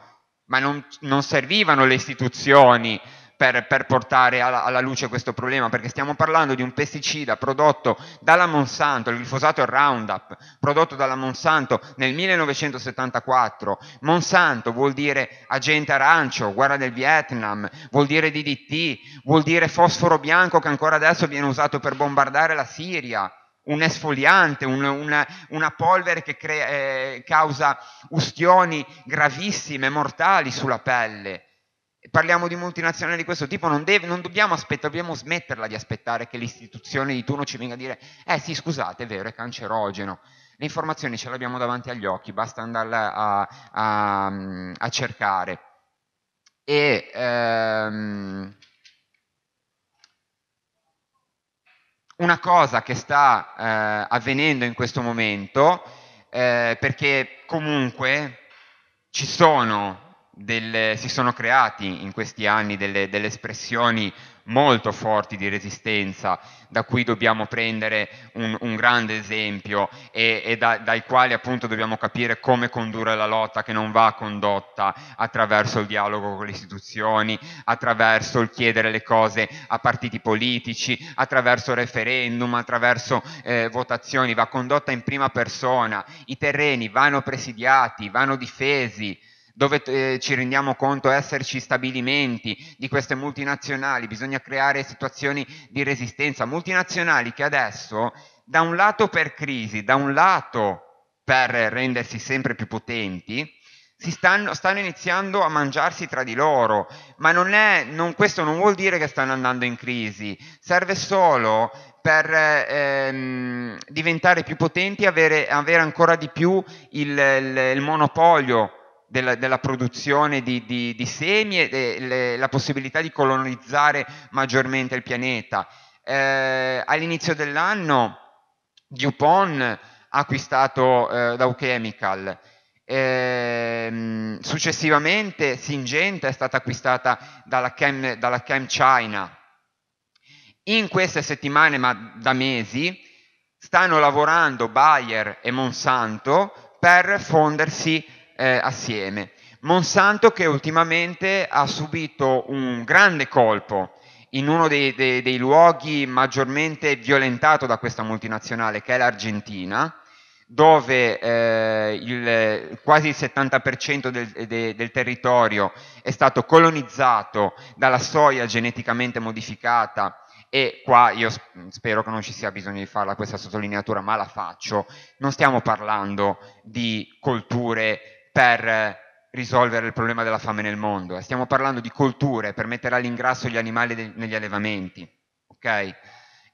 ma non, non servivano le istituzioni per, per portare alla, alla, luce questo problema, perché stiamo parlando di un pesticida prodotto dalla Monsanto, il glifosato e Roundup, prodotto dalla Monsanto nel 1974. Monsanto vuol dire agente arancio, guerra del Vietnam, vuol dire DDT, vuol dire fosforo bianco che ancora adesso viene usato per bombardare la Siria un esfoliante, un, una, una, polvere che crea, eh, causa ustioni gravissime, mortali sulla pelle parliamo di multinazionali di questo tipo, non, deve, non dobbiamo, aspettare, dobbiamo smetterla di aspettare che l'istituzione di turno ci venga a dire eh sì scusate è vero è cancerogeno, le informazioni ce le abbiamo davanti agli occhi, basta andarle a, a, a cercare. E, ehm, una cosa che sta eh, avvenendo in questo momento, eh, perché comunque ci sono delle, si sono creati in questi anni delle, delle, espressioni molto forti di resistenza da cui dobbiamo prendere un, un grande esempio e, e da, dai quali appunto dobbiamo capire come condurre la lotta che non va condotta attraverso il dialogo con le istituzioni, attraverso il chiedere le cose a partiti politici, attraverso referendum, attraverso eh, votazioni, va condotta in prima persona, i terreni vanno presidiati, vanno difesi dove eh, ci rendiamo conto esserci stabilimenti di queste multinazionali, bisogna creare situazioni di resistenza, multinazionali che adesso da un lato per crisi, da un lato per rendersi sempre più potenti, si stanno, stanno iniziando a mangiarsi tra di loro, ma non è, non, questo non vuol dire che stanno andando in crisi, serve solo per ehm, diventare più potenti e avere, avere, ancora di più il, il, il monopolio della, della produzione di, di, di semi e le, la possibilità di colonizzare maggiormente il pianeta. Eh, all'inizio dell'anno Dupont ha acquistato eh, Dow Chemical, eh, successivamente Singenta è stata acquistata dalla Chem, dalla Chem China. In queste settimane, ma da mesi, stanno lavorando Bayer e Monsanto per fondersi eh, assieme. Monsanto che ultimamente ha subito un grande colpo in uno dei, dei, dei luoghi maggiormente violentato da questa multinazionale, che è l'Argentina, dove eh, il, quasi il 70% del, de, del, territorio è stato colonizzato dalla soia geneticamente modificata e qua io spero che non ci sia bisogno di farla questa sottolineatura, ma la faccio, non stiamo parlando di colture per eh, risolvere il problema della fame nel mondo, eh, stiamo parlando di colture per mettere all'ingrasso gli animali negli allevamenti, ok?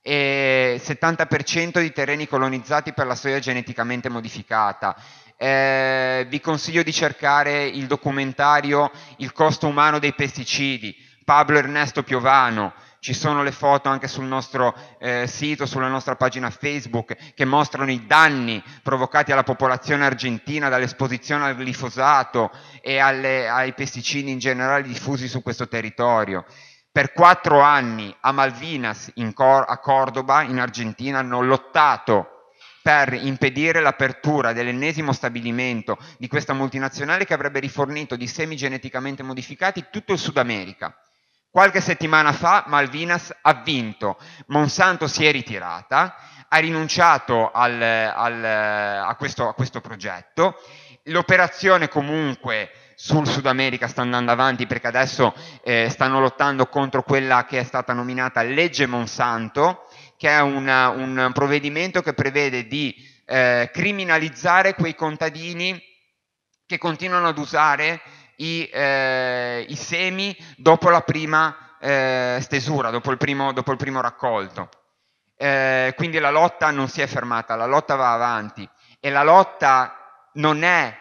E 70% di terreni colonizzati per la soia geneticamente modificata. Eh, vi consiglio di cercare il documentario Il costo umano dei pesticidi, Pablo Ernesto Piovano, ci sono le foto anche sul nostro eh, sito, sulla nostra pagina Facebook, che mostrano i danni provocati alla popolazione argentina dall'esposizione al glifosato e alle, ai pesticidi in generale diffusi su questo territorio. Per quattro anni a Malvinas, Cor- a Cordoba, in Argentina, hanno lottato per impedire l'apertura dell'ennesimo stabilimento di questa multinazionale che avrebbe rifornito di semi geneticamente modificati tutto il Sud America. Qualche settimana fa Malvinas ha vinto, Monsanto si è ritirata, ha rinunciato al, al, a, questo, a, questo, progetto, l'operazione comunque sul Sud America sta andando avanti perché adesso eh, stanno lottando contro quella che è stata nominata legge Monsanto, che è una, un provvedimento che prevede di eh, criminalizzare quei contadini che continuano ad usare i, eh, i semi dopo la prima eh, stesura, dopo il primo, dopo il primo raccolto. Eh, quindi la lotta non si è fermata, la lotta va avanti e la lotta non è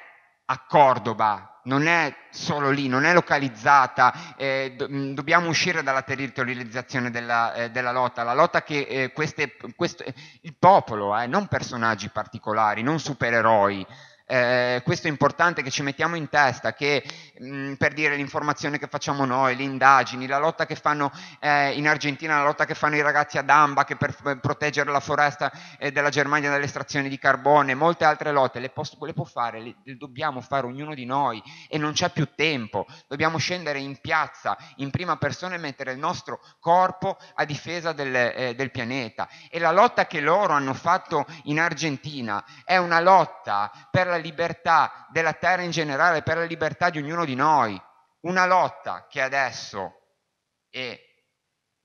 a Cordoba, non è solo lì, non è localizzata, eh, do, mm, dobbiamo uscire dalla territorializzazione della, eh, della lotta, la lotta che eh, queste, questo, eh, il popolo, eh, non personaggi particolari, non supereroi, eh, questo è importante che ci mettiamo in testa che mh, mm, per dire l'informazione che facciamo noi, le indagini, la lotta che fanno eh, in Argentina, la lotta che fanno i ragazzi ad Amba che per, per proteggere la foresta eh, della Germania dall'estrazione di carbone, molte altre lotte le, posso, le può fare, le, le, dobbiamo fare ognuno di noi e non c'è più tempo, dobbiamo scendere in piazza in prima persona e mettere il nostro corpo a difesa del, eh, del pianeta e la lotta che loro hanno fatto in Argentina è una lotta per la la libertà della terra in generale, per la libertà di ognuno di noi. Una lotta che adesso, e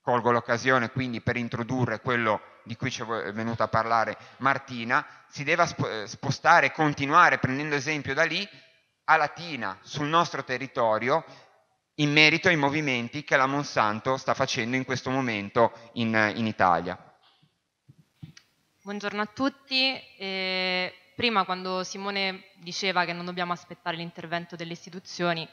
colgo l'occasione quindi per introdurre quello di cui ci è venuta a parlare Martina, si deve spostare continuare, prendendo esempio da lì, a Latina, sul nostro territorio, in merito ai movimenti che la Monsanto sta facendo in questo momento in, in Italia. Buongiorno a tutti, eh, prima quando Simone diceva che non dobbiamo aspettare l'intervento delle istituzioni,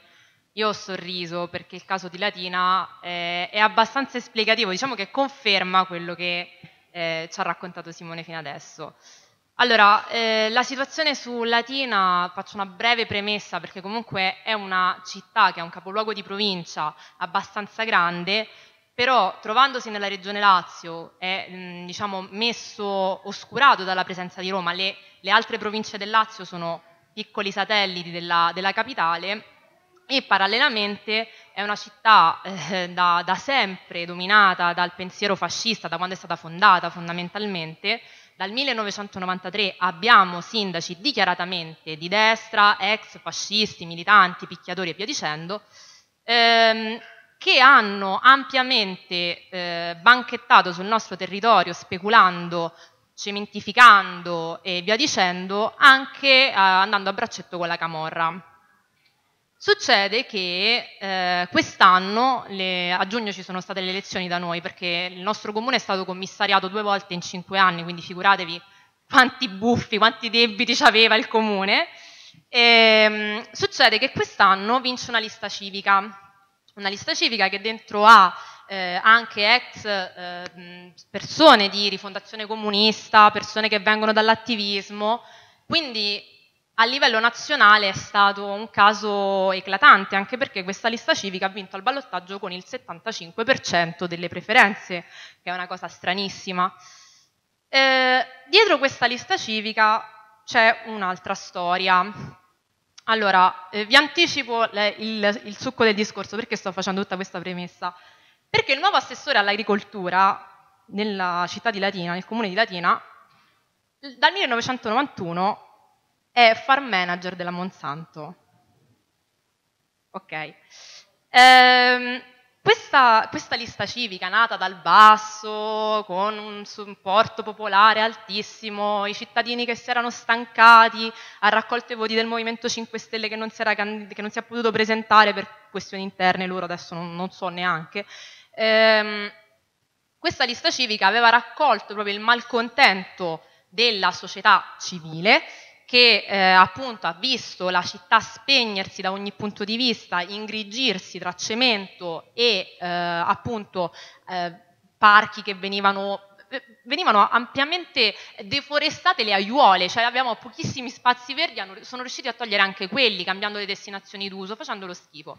io ho sorriso perché il caso di Latina eh, è abbastanza esplicativo, diciamo che conferma quello che eh, ci ha raccontato Simone fino adesso. Allora, eh, la situazione su Latina, faccio una breve premessa perché comunque è una città che è un capoluogo di provincia abbastanza grande, però trovandosi nella regione Lazio è mh, mm, diciamo, messo oscurato dalla presenza di Roma, le le altre province del Lazio sono piccoli satelliti della, della capitale e parallelamente è una città eh, da, da, sempre dominata dal pensiero fascista, da quando è stata fondata fondamentalmente. Dal 1993 abbiamo sindaci dichiaratamente di destra, ex fascisti, militanti, picchiatori e via dicendo, ehm, che hanno ampiamente eh, banchettato sul nostro territorio speculando cementificando e via dicendo, anche eh, andando a braccetto con la camorra. Succede che eh, quest'anno, a giugno ci sono state le elezioni da noi, perché il nostro comune è stato commissariato due volte in cinque anni, quindi figuratevi quanti buffi, quanti debiti ci aveva il comune. E, ehm, succede che quest'anno vince una lista civica, una lista civica che dentro ha eh, anche ex eh, persone di rifondazione comunista, persone che vengono dall'attivismo, quindi a livello nazionale è stato un caso eclatante, anche perché questa lista civica ha vinto al ballottaggio con il 75% delle preferenze, che è una cosa stranissima. Eh, dietro questa lista civica c'è un'altra storia. Allora, eh, vi anticipo le, il, il succo del discorso, perché sto facendo tutta questa premessa. Perché il nuovo assessore all'agricoltura nella città di Latina, nel comune di Latina, dal 1991 è farm manager della Monsanto. Ok. Ehm, questa, questa, lista civica nata dal basso, con un supporto popolare altissimo, i cittadini che si erano stancati, ha raccolto i voti del Movimento 5 Stelle che non si, era, che non si è potuto presentare per questioni interne loro, adesso non, non so neanche, ehm, questa lista civica aveva raccolto proprio il malcontento della società civile che eh, appunto ha visto la città spegnersi da ogni punto di vista, ingrigirsi tra cemento e eh, appunto eh, parchi che venivano eh, venivano ampiamente deforestate le aiuole, cioè abbiamo pochissimi spazi verdi, sono riusciti a togliere anche quelli, cambiando le destinazioni d'uso, facendo lo schifo.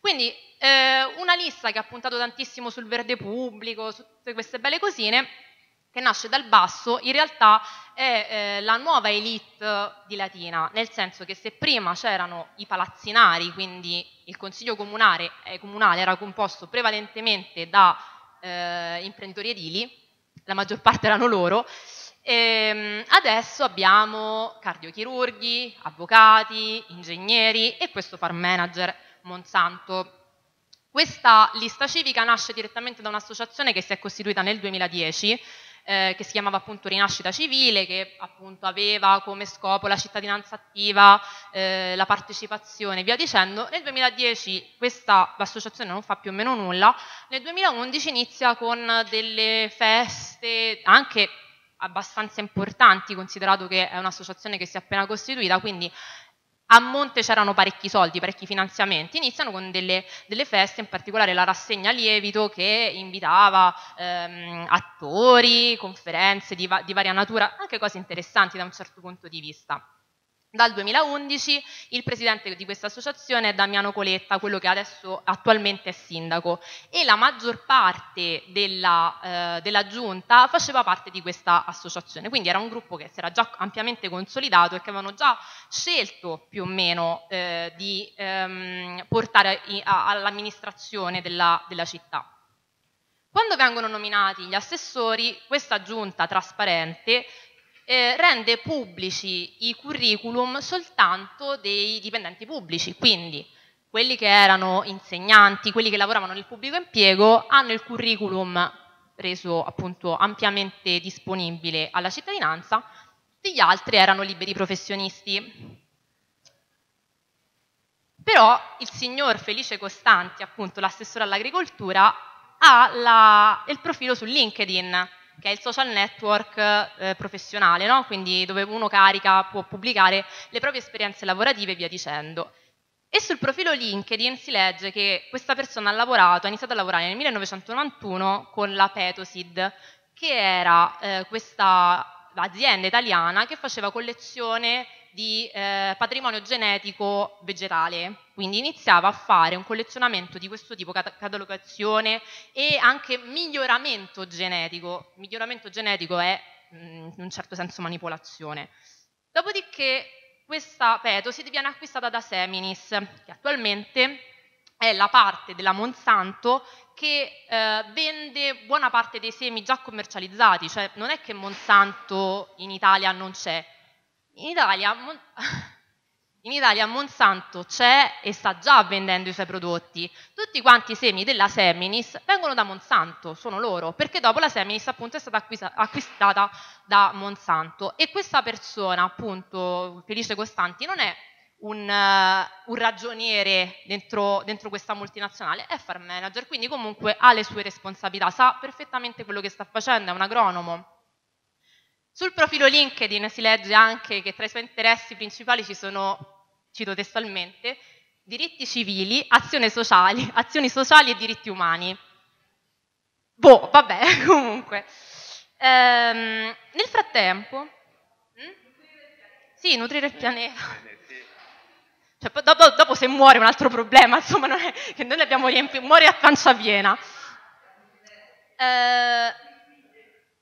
Quindi eh, una lista che ha puntato tantissimo sul verde pubblico, su tutte queste belle cosine, che nasce dal basso, in realtà è eh, la nuova elite di Latina, nel senso che se prima c'erano i palazzinari, quindi il consiglio comunale, eh, comunale era composto prevalentemente da eh, imprenditori edili, la maggior parte erano loro, e, ehm, adesso abbiamo cardiochirurghi, avvocati, ingegneri e questo farm manager Monsanto. Questa lista civica nasce direttamente da un'associazione che si è costituita nel 2010 eh, che si chiamava appunto Rinascita Civile, che appunto aveva come scopo la cittadinanza attiva, eh, la partecipazione e via dicendo. Nel 2010 questa associazione non fa più o meno nulla, nel 2011 inizia con delle feste anche abbastanza importanti, considerato che è un'associazione che si è appena costituita, quindi a monte c'erano parecchi soldi, parecchi finanziamenti, iniziano con delle, delle, feste, in particolare la rassegna Lievito che invitava ehm, attori, conferenze di, va di varia natura, anche cose interessanti da un certo punto di vista. Dal 2011 il presidente di questa associazione è Damiano Coletta, quello che adesso attualmente è sindaco e la maggior parte della, eh, della giunta faceva parte di questa associazione, quindi era un gruppo che si era già ampiamente consolidato e che avevano già scelto più o meno eh, di ehm, portare all'amministrazione della, della città. Quando vengono nominati gli assessori, questa giunta trasparente eh, rende pubblici i curriculum soltanto dei dipendenti pubblici, quindi quelli che erano insegnanti, quelli che lavoravano nel pubblico impiego, hanno il curriculum reso appunto ampiamente disponibile alla cittadinanza, gli altri erano liberi professionisti. Però il signor Felice Costanti, appunto l'assessore all'agricoltura, ha la, il profilo su LinkedIn, che è il social network eh, professionale, no? quindi dove uno carica, può pubblicare le proprie esperienze lavorative e via dicendo. E sul profilo LinkedIn si legge che questa persona ha lavorato, ha iniziato a lavorare nel 1991 con la Petosid, che era eh, questa azienda italiana che faceva collezione di eh, patrimonio genetico vegetale, quindi iniziava a fare un collezionamento di questo tipo, catalogazione e anche miglioramento genetico. Miglioramento genetico è mh, mm, in un certo senso manipolazione. Dopodiché questa petosi viene acquistata da Seminis, che attualmente è la parte della Monsanto che eh, vende buona parte dei semi già commercializzati, cioè non è che Monsanto in Italia non c'è, in Italia, Mon- in Italia Monsanto c'è e sta già vendendo i suoi prodotti. Tutti quanti i semi della Seminis vengono da Monsanto, sono loro, perché dopo la Seminis appunto è stata acquista- acquistata da Monsanto. E questa persona, appunto, Felice Costanti, non è un, uh, un, ragioniere dentro, dentro, questa multinazionale, è farm manager, quindi comunque ha le sue responsabilità, sa perfettamente quello che sta facendo, è un agronomo. Sul profilo LinkedIn si legge anche che tra i suoi interessi principali ci sono, cito testualmente, diritti civili, azioni sociali, azioni sociali e diritti umani. Boh, vabbè, comunque. Ehm, nel frattempo... Hm? Sì, nutrire il pianeta. Eh, eh, cioè, dopo, dopo, se muore un altro problema, insomma, non è, che noi abbiamo riempito, muore a pancia piena. Eh,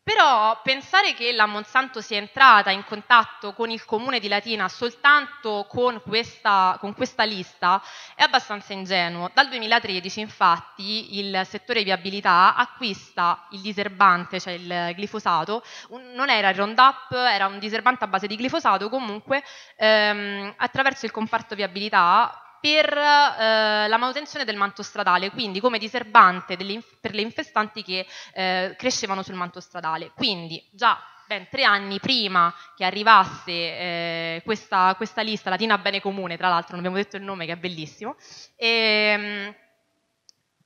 però pensare che la Monsanto sia entrata in contatto con il comune di Latina soltanto con questa, con questa lista è abbastanza ingenuo. Dal 2013 infatti il settore viabilità acquista il diserbante, cioè il glifosato, un, non era il Roundup, era un diserbante a base di glifosato comunque, ehm, attraverso il comparto viabilità per eh, la manutenzione del manto stradale, quindi come diserbante delle, per le infestanti che eh, crescevano sul manto stradale. Quindi già ben tre anni prima che arrivasse eh, questa, questa, lista, Latina Bene Comune, tra l'altro non abbiamo detto il nome che è bellissimo, ehm,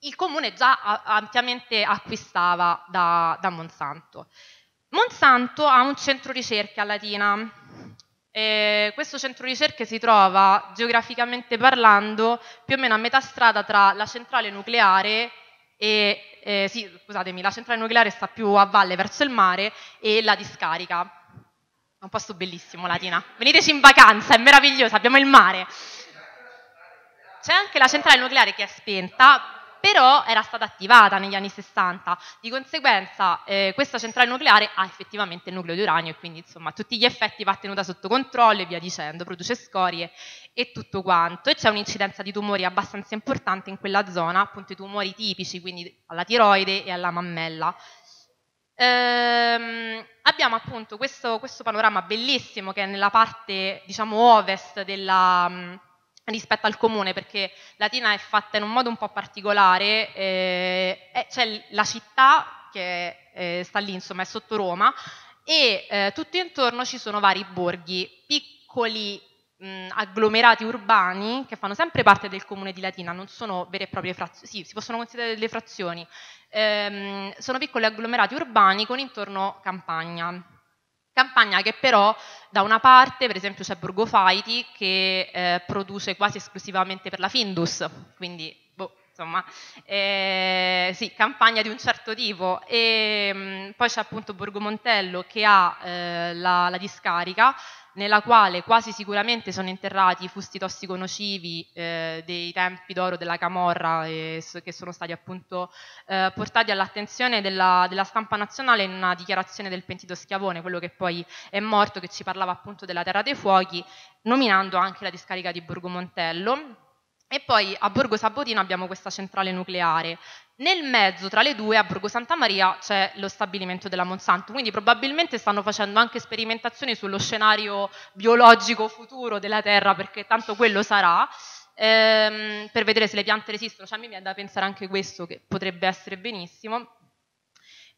il comune già ampiamente acquistava da, da Monsanto. Monsanto ha un centro ricerca a Latina e questo centro ricerche si trova, geograficamente parlando, più o meno a metà strada tra la centrale nucleare e, eh, sì, scusatemi, la centrale nucleare sta più a valle verso il mare e la discarica. È un posto bellissimo, Latina. Veniteci in vacanza, è meraviglioso, abbiamo il mare. C'è anche la centrale nucleare che è spenta, però era stata attivata negli anni 60, di conseguenza eh, questa centrale nucleare ha effettivamente il nucleo di uranio e quindi insomma tutti gli effetti va tenuta sotto controllo e via dicendo, produce scorie e tutto quanto e c'è un'incidenza di tumori abbastanza importante in quella zona, appunto i tumori tipici, quindi alla tiroide e alla mammella. Ehm, abbiamo appunto questo, questo, panorama bellissimo che è nella parte diciamo ovest della rispetto al comune, perché Latina è fatta in un modo un po' particolare, eh, c'è la città che eh, sta lì, insomma, è sotto Roma, e eh, tutto intorno ci sono vari borghi, piccoli mh, agglomerati urbani che fanno sempre parte del comune di Latina, non sono vere e proprie frazioni, sì, si possono considerare delle frazioni, ehm, sono piccoli agglomerati urbani con intorno campagna. Campagna che però da una parte per esempio c'è Borgo Faiti che eh, produce quasi esclusivamente per la Findus, quindi boh, insomma eh, sì, campagna di un certo tipo e mh, mm, poi c'è appunto Borgo Montello che ha eh, la, la discarica nella quale quasi sicuramente sono interrati i fusti tossiconocivi eh, dei tempi d'oro della Camorra eh, che sono stati appunto eh, portati all'attenzione della, della, stampa nazionale in una dichiarazione del pentito Schiavone, quello che poi è morto, che ci parlava appunto della Terra dei Fuochi, nominando anche la discarica di Borgo Montello. E poi a Borgo Sabotino abbiamo questa centrale nucleare nel mezzo, tra le due, a Borgo Santa Maria c'è lo stabilimento della Monsanto, quindi probabilmente stanno facendo anche sperimentazioni sullo scenario biologico futuro della Terra, perché tanto quello sarà, ehm, per vedere se le piante resistono. Cioè, a me mi viene da pensare anche questo, che potrebbe essere benissimo.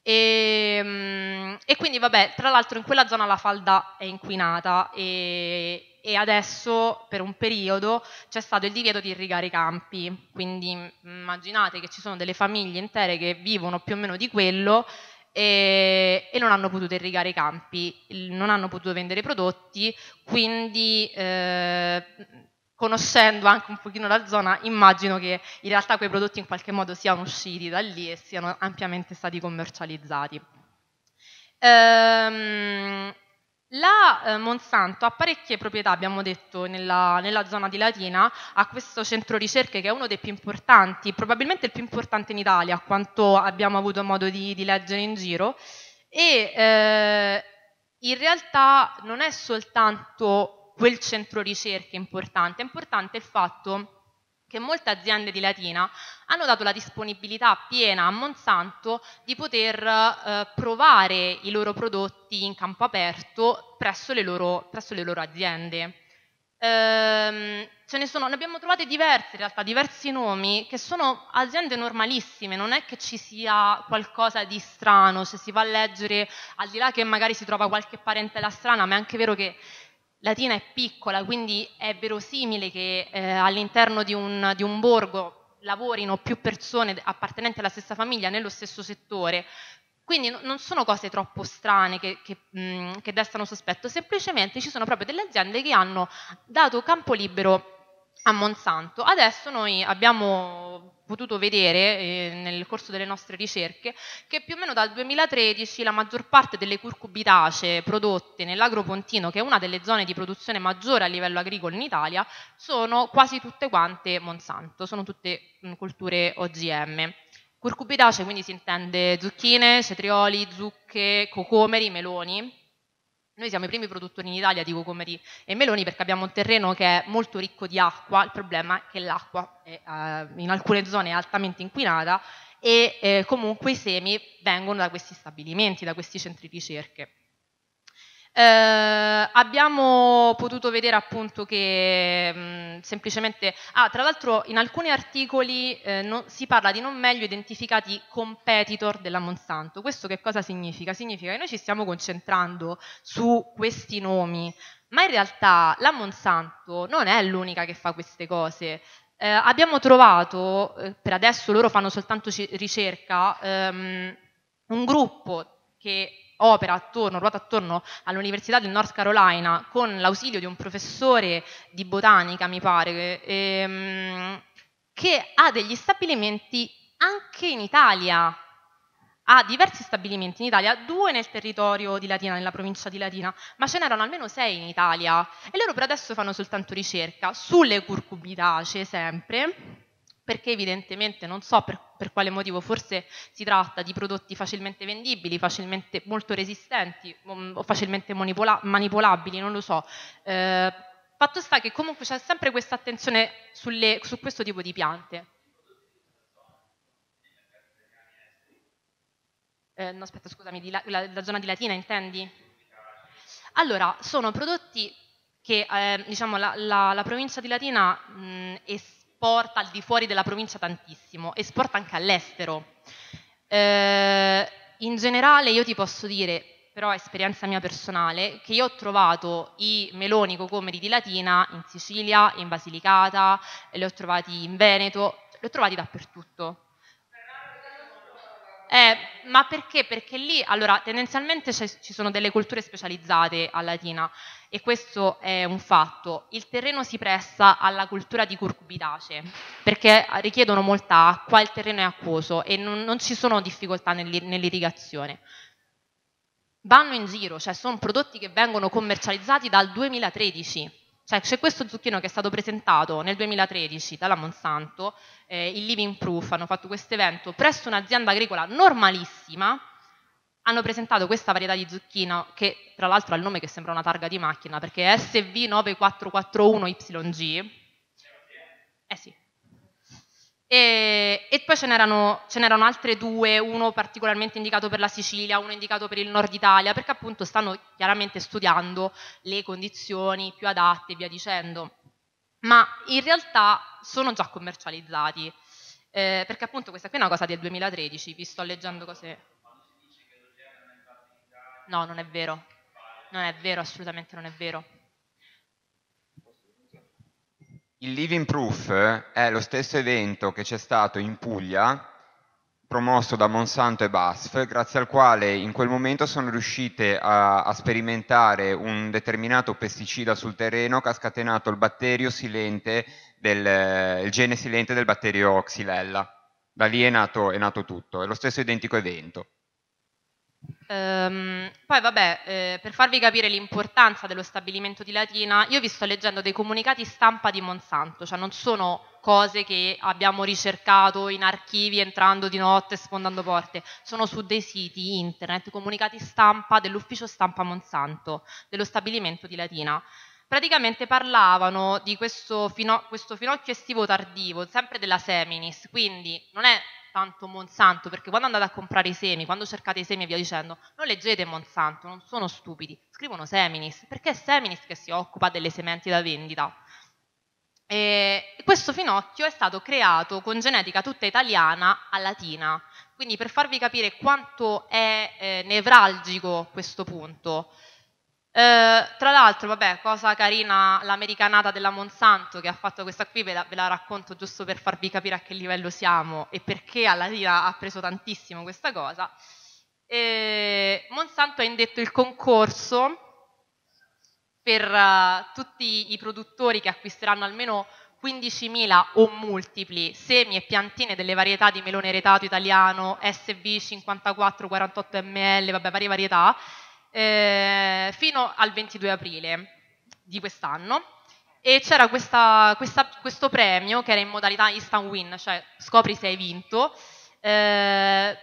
E, ehm, e quindi vabbè, tra l'altro in quella zona la falda è inquinata e, e adesso per un periodo c'è stato il divieto di irrigare i campi, quindi immaginate che ci sono delle famiglie intere che vivono più o meno di quello e, e non hanno potuto irrigare i campi, non hanno potuto vendere prodotti, quindi eh, conoscendo anche un pochino la zona, immagino che in realtà quei prodotti in qualche modo siano usciti da lì e siano ampiamente stati commercializzati. Ehm, la eh, Monsanto ha parecchie proprietà, abbiamo detto, nella, nella, zona di Latina, ha questo centro ricerche che è uno dei più importanti, probabilmente il più importante in Italia, a quanto abbiamo avuto modo di, di leggere in giro, e eh, in realtà non è soltanto quel centro ricerca importante, è importante il fatto che molte aziende di Latina hanno dato la disponibilità piena a Monsanto di poter eh, provare i loro prodotti in campo aperto presso le loro, presso le loro aziende. Ehm, ce ne, sono, ne abbiamo trovate diverse in realtà, diversi nomi, che sono aziende normalissime, non è che ci sia qualcosa di strano, se si va a leggere, al di là che magari si trova qualche parentela strana, ma è anche vero che Latina è piccola, quindi è verosimile che eh, all'interno di un, di un borgo lavorino più persone appartenenti alla stessa famiglia nello stesso settore, quindi non sono cose troppo strane che, che, mh, che, destano sospetto, semplicemente ci sono proprio delle aziende che hanno dato campo libero a Monsanto. Adesso noi abbiamo potuto vedere eh, nel corso delle nostre ricerche che più o meno dal 2013 la maggior parte delle curcubitacee prodotte nell'agropontino, che è una delle zone di produzione maggiore a livello agricolo in Italia, sono quasi tutte quante Monsanto, sono tutte mh, mm, colture OGM. Curcubitacee quindi si intende zucchine, cetrioli, zucche, cocomeri, meloni, noi siamo i primi produttori in Italia di cocomeri e meloni perché abbiamo un terreno che è molto ricco di acqua, il problema è che l'acqua è, eh, in alcune zone è altamente inquinata e eh, comunque i semi vengono da questi stabilimenti, da questi centri di ricerche. Eh, abbiamo potuto vedere appunto che mh, mm, semplicemente, ah, tra l'altro in alcuni articoli eh, non, si parla di non meglio identificati competitor della Monsanto. Questo che cosa significa? Significa che noi ci stiamo concentrando su questi nomi, ma in realtà la Monsanto non è l'unica che fa queste cose. Eh, abbiamo trovato, eh, per adesso loro fanno soltanto ricerca, ehm, un gruppo che opera attorno, ruota attorno all'Università del North Carolina con l'ausilio di un professore di botanica, mi pare, ehm, che ha degli stabilimenti anche in Italia, ha diversi stabilimenti in Italia, due nel territorio di Latina, nella provincia di Latina, ma ce n'erano almeno sei in Italia e loro per adesso fanno soltanto ricerca sulle curcubitacee sempre perché evidentemente non so per, per, quale motivo, forse si tratta di prodotti facilmente vendibili, facilmente molto resistenti o facilmente manipola manipolabili, non lo so. Eh, fatto sta che comunque c'è sempre questa attenzione sulle, su questo tipo di piante. Eh, no, aspetta, scusami, la, la, la zona di Latina intendi? Allora, sono prodotti che eh, diciamo, la, la, la, provincia di Latina mh, e esporta al di fuori della provincia tantissimo, esporta anche all'estero. Eh, in generale io ti posso dire, però esperienza mia personale, che io ho trovato i meloni cocomeri di Latina in Sicilia, in Basilicata, li ho trovati in Veneto, li ho trovati dappertutto. Eh, ma perché? Perché lì, allora, tendenzialmente ci sono delle culture specializzate a Latina e questo è un fatto. Il terreno si presta alla cultura di curbitacee perché richiedono molta acqua, il terreno è acquoso e non, non ci sono difficoltà nell'irrigazione. Vanno in giro, cioè sono prodotti che vengono commercializzati dal 2013 cioè, c'è questo zucchino che è stato presentato nel 2013 dalla Monsanto, eh, il Living Proof, hanno fatto questo evento presso un'azienda agricola normalissima, hanno presentato questa varietà di zucchino che tra l'altro ha il nome che sembra una targa di macchina perché è SV9441YG. Eh sì, e, e poi ce n'erano, ce n'erano altre due, uno particolarmente indicato per la Sicilia, uno indicato per il nord Italia, perché appunto stanno chiaramente studiando le condizioni più adatte e via dicendo. Ma in realtà sono già commercializzati, eh, perché appunto questa qui è una cosa del 2013, vi sto leggendo cose... No, non è vero, non è vero, assolutamente non è vero. Il Living Proof è lo stesso evento che c'è stato in Puglia, promosso da Monsanto e BASF, grazie al quale in quel momento sono riuscite a, a sperimentare un determinato pesticida sul terreno che ha scatenato il batterio silente, del, il gene silente del batterio Xylella. Da lì è nato, è nato tutto, è lo stesso identico evento. Ehm, poi vabbè, eh, per farvi capire l'importanza dello stabilimento di Latina, io vi sto leggendo dei comunicati stampa di Monsanto, cioè non sono cose che abbiamo ricercato in archivi entrando di notte sfondando porte, sono su dei siti internet, comunicati stampa dell'ufficio stampa Monsanto, dello stabilimento di Latina praticamente parlavano di questo, fino, questo, finocchio estivo tardivo, sempre della Seminis, quindi non è tanto Monsanto, perché quando andate a comprare i semi, quando cercate i semi e via dicendo, non leggete Monsanto, non sono stupidi, scrivono Seminis, perché è Seminis che si occupa delle sementi da vendita. E questo finocchio è stato creato con genetica tutta italiana a latina, quindi per farvi capire quanto è eh, nevralgico questo punto, eh, tra l'altro, vabbè, cosa carina l'americanata della Monsanto che ha fatto questa qui, ve la, ve la, racconto giusto per farvi capire a che livello siamo e perché alla Latina ha preso tantissimo questa cosa. Eh, Monsanto ha indetto il concorso per eh, tutti i produttori che acquisteranno almeno 15.000 o multipli semi e piantine delle varietà di melone retato italiano, SB 54-48 ml, vabbè, varie varietà, eh, fino al 22 aprile di quest'anno e c'era questo premio che era in modalità instant win, cioè scopri se hai vinto, eh,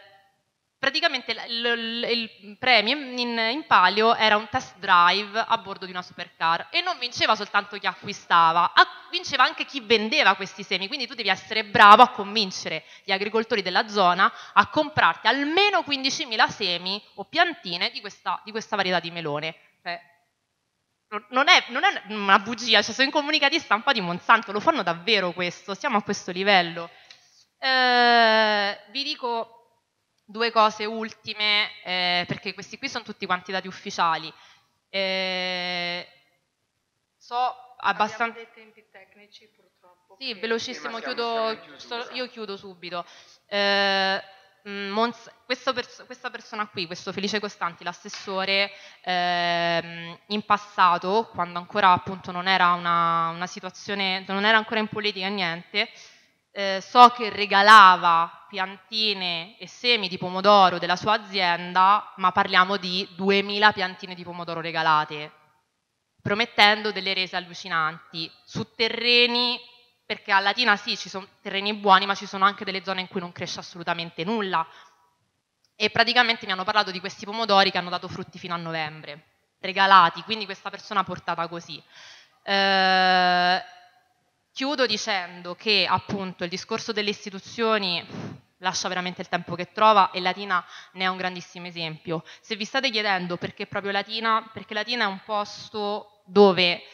Praticamente il, il premio in, in, palio era un test drive a bordo di una supercar e non vinceva soltanto chi acquistava, vinceva anche chi vendeva questi semi, quindi tu devi essere bravo a convincere gli agricoltori della zona a comprarti almeno 15.000 semi o piantine di questa, di questa varietà di melone. Cioè, non, è, non è una bugia, cioè sono in comunicati stampa di Monsanto, lo fanno davvero questo, siamo a questo livello. Eh, vi dico Due cose ultime, eh, perché questi qui sono tutti quanti dati ufficiali. Eh, so abbastanza... dei tempi tecnici purtroppo. Sì, velocissimo, chiudo, siamo io chiudo subito. Eh, mm, Monza, pers questa persona qui, questo Felice Costanti, l'assessore, ehm, in passato, quando ancora appunto non era una, una situazione, non era ancora in politica niente, eh, so che regalava piantine e semi di pomodoro della sua azienda, ma parliamo di 2000 piantine di pomodoro regalate, promettendo delle rese allucinanti su terreni, perché a Latina sì, ci sono terreni buoni, ma ci sono anche delle zone in cui non cresce assolutamente nulla. E praticamente mi hanno parlato di questi pomodori che hanno dato frutti fino a novembre, regalati, quindi questa persona portata così. Eh, Chiudo dicendo che appunto il discorso delle istituzioni lascia veramente il tempo che trova e Latina ne è un grandissimo esempio. Se vi state chiedendo perché proprio Latina, perché Latina è un posto dove eh,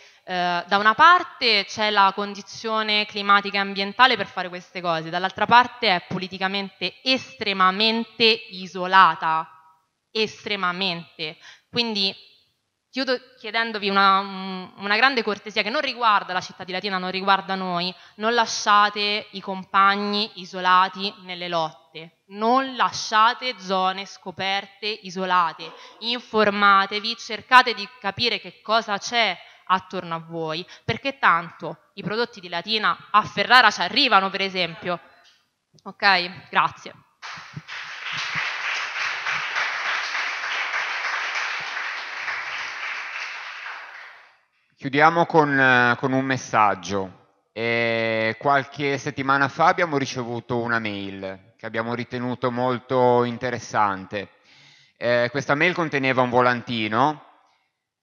da una parte c'è la condizione climatica e ambientale per fare queste cose, dall'altra parte è politicamente estremamente isolata, estremamente. Quindi Chiudo chiedendovi una, mm, una, grande cortesia che non riguarda la città di Latina, non riguarda noi. Non lasciate i compagni isolati nelle lotte, non lasciate zone scoperte, isolate. Informatevi, cercate di capire che cosa c'è attorno a voi, perché tanto i prodotti di Latina a Ferrara ci arrivano, per esempio. Ok, grazie. Chiudiamo con, eh, con un messaggio. E eh, qualche settimana fa abbiamo ricevuto una mail che abbiamo ritenuto molto interessante. Eh, questa mail conteneva un volantino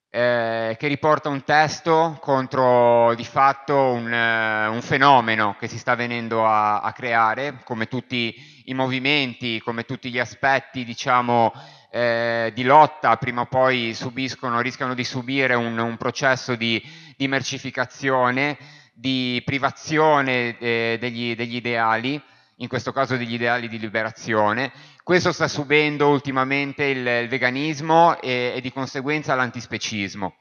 eh, che riporta un testo contro di fatto un, eh, un fenomeno che si sta venendo a, a, creare, come tutti i movimenti, come tutti gli aspetti, diciamo, eh, di lotta prima o poi subiscono, rischiano di subire un, un processo di, di, mercificazione, di privazione eh, degli, degli ideali in questo caso degli ideali di liberazione. Questo sta subendo ultimamente il, il veganismo e, e, di conseguenza l'antispecismo.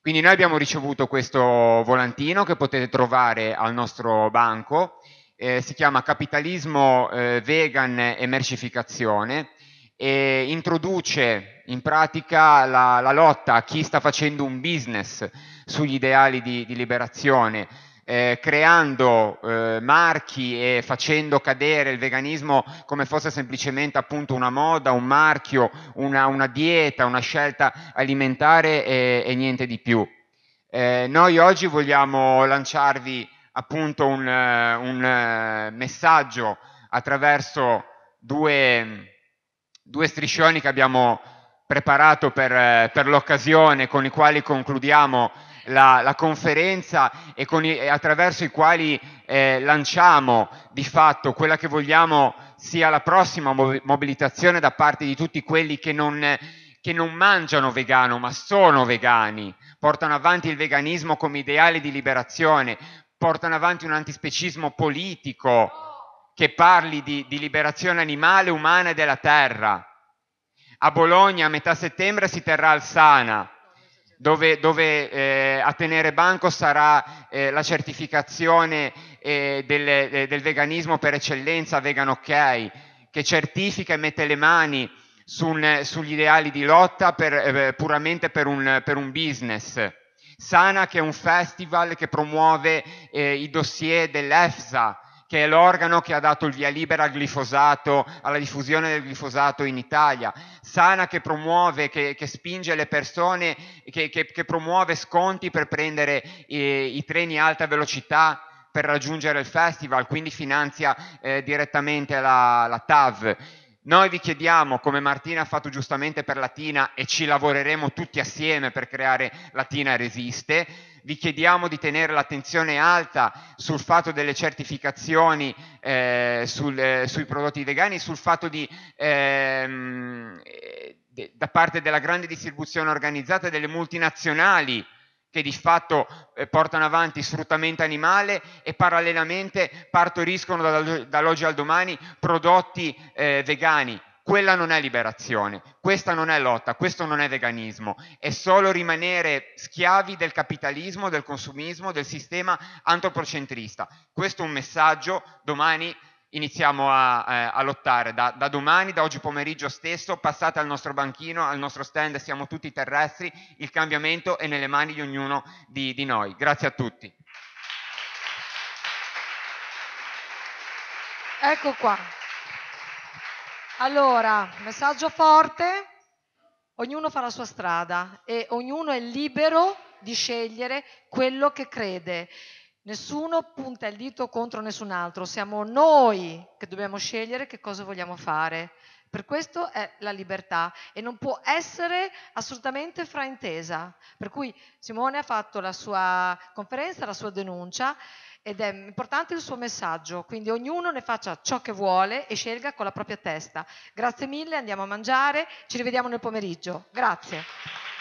Quindi noi abbiamo ricevuto questo volantino che potete trovare al nostro banco, eh, si chiama Capitalismo eh, Vegan e Mercificazione e introduce in pratica la, la, lotta a chi sta facendo un business sugli ideali di, di liberazione, eh, creando eh, marchi e facendo cadere il veganismo come fosse semplicemente appunto una moda, un marchio, una, una dieta, una scelta alimentare e, e niente di più. Eh, noi oggi vogliamo lanciarvi appunto un, un eh, messaggio attraverso due due striscioni che abbiamo preparato per, eh, per l'occasione, con i quali concludiamo la, la conferenza e, i, attraverso i quali eh, lanciamo di fatto quella che vogliamo sia la prossima mobilitazione da parte di tutti quelli che non, che non mangiano vegano ma sono vegani, portano avanti il veganismo come ideale di liberazione, portano avanti un antispecismo politico che parli di, di liberazione animale, umana e della terra. A Bologna a metà settembre si terrà il Sana, dove, dove eh, a tenere banco sarà eh, la certificazione eh, del, eh, del, veganismo per eccellenza, Vegan OK, che certifica e mette le mani su un, sugli ideali di lotta per, eh, puramente per un, per un business. Sana che è un festival che promuove eh, i dossier dell'EFSA, che è l'organo che ha dato il via libera al glifosato, alla diffusione del glifosato in Italia, Sana che promuove, che, che spinge le persone, che, che, che, promuove sconti per prendere eh, i treni a alta velocità per raggiungere il festival, quindi finanzia eh, direttamente la, la TAV. Noi vi chiediamo, come Martina ha fatto giustamente per Latina, e ci lavoreremo tutti assieme per creare Latina Resiste, vi chiediamo di tenere l'attenzione alta sul fatto delle certificazioni eh, sul, eh, sui prodotti vegani, sul fatto di... Ehm, de, da parte della grande distribuzione organizzata delle multinazionali che di fatto eh, portano avanti sfruttamento animale e parallelamente partoriscono dall'oggi al domani prodotti eh, vegani. Quella non è liberazione, questa non è lotta, questo non è veganismo, è solo rimanere schiavi del capitalismo, del consumismo, del sistema antropocentrista. Questo è un messaggio, domani iniziamo a, eh, a lottare, da, da domani, da oggi pomeriggio stesso, passate al nostro banchino, al nostro stand, siamo tutti terrestri, il cambiamento è nelle mani di ognuno di, di noi. Grazie a tutti. Ecco qua. Allora, messaggio forte, ognuno fa la sua strada e ognuno è libero di scegliere quello che crede. Nessuno punta il dito contro nessun altro, siamo noi che dobbiamo scegliere che cosa vogliamo fare. Per questo è la libertà e non può essere assolutamente fraintesa. Per cui Simone ha fatto la sua conferenza, la sua denuncia ed è importante il suo messaggio, quindi ognuno ne faccia ciò che vuole e scelga con la propria testa. Grazie mille, andiamo a mangiare, ci rivediamo nel pomeriggio. Grazie.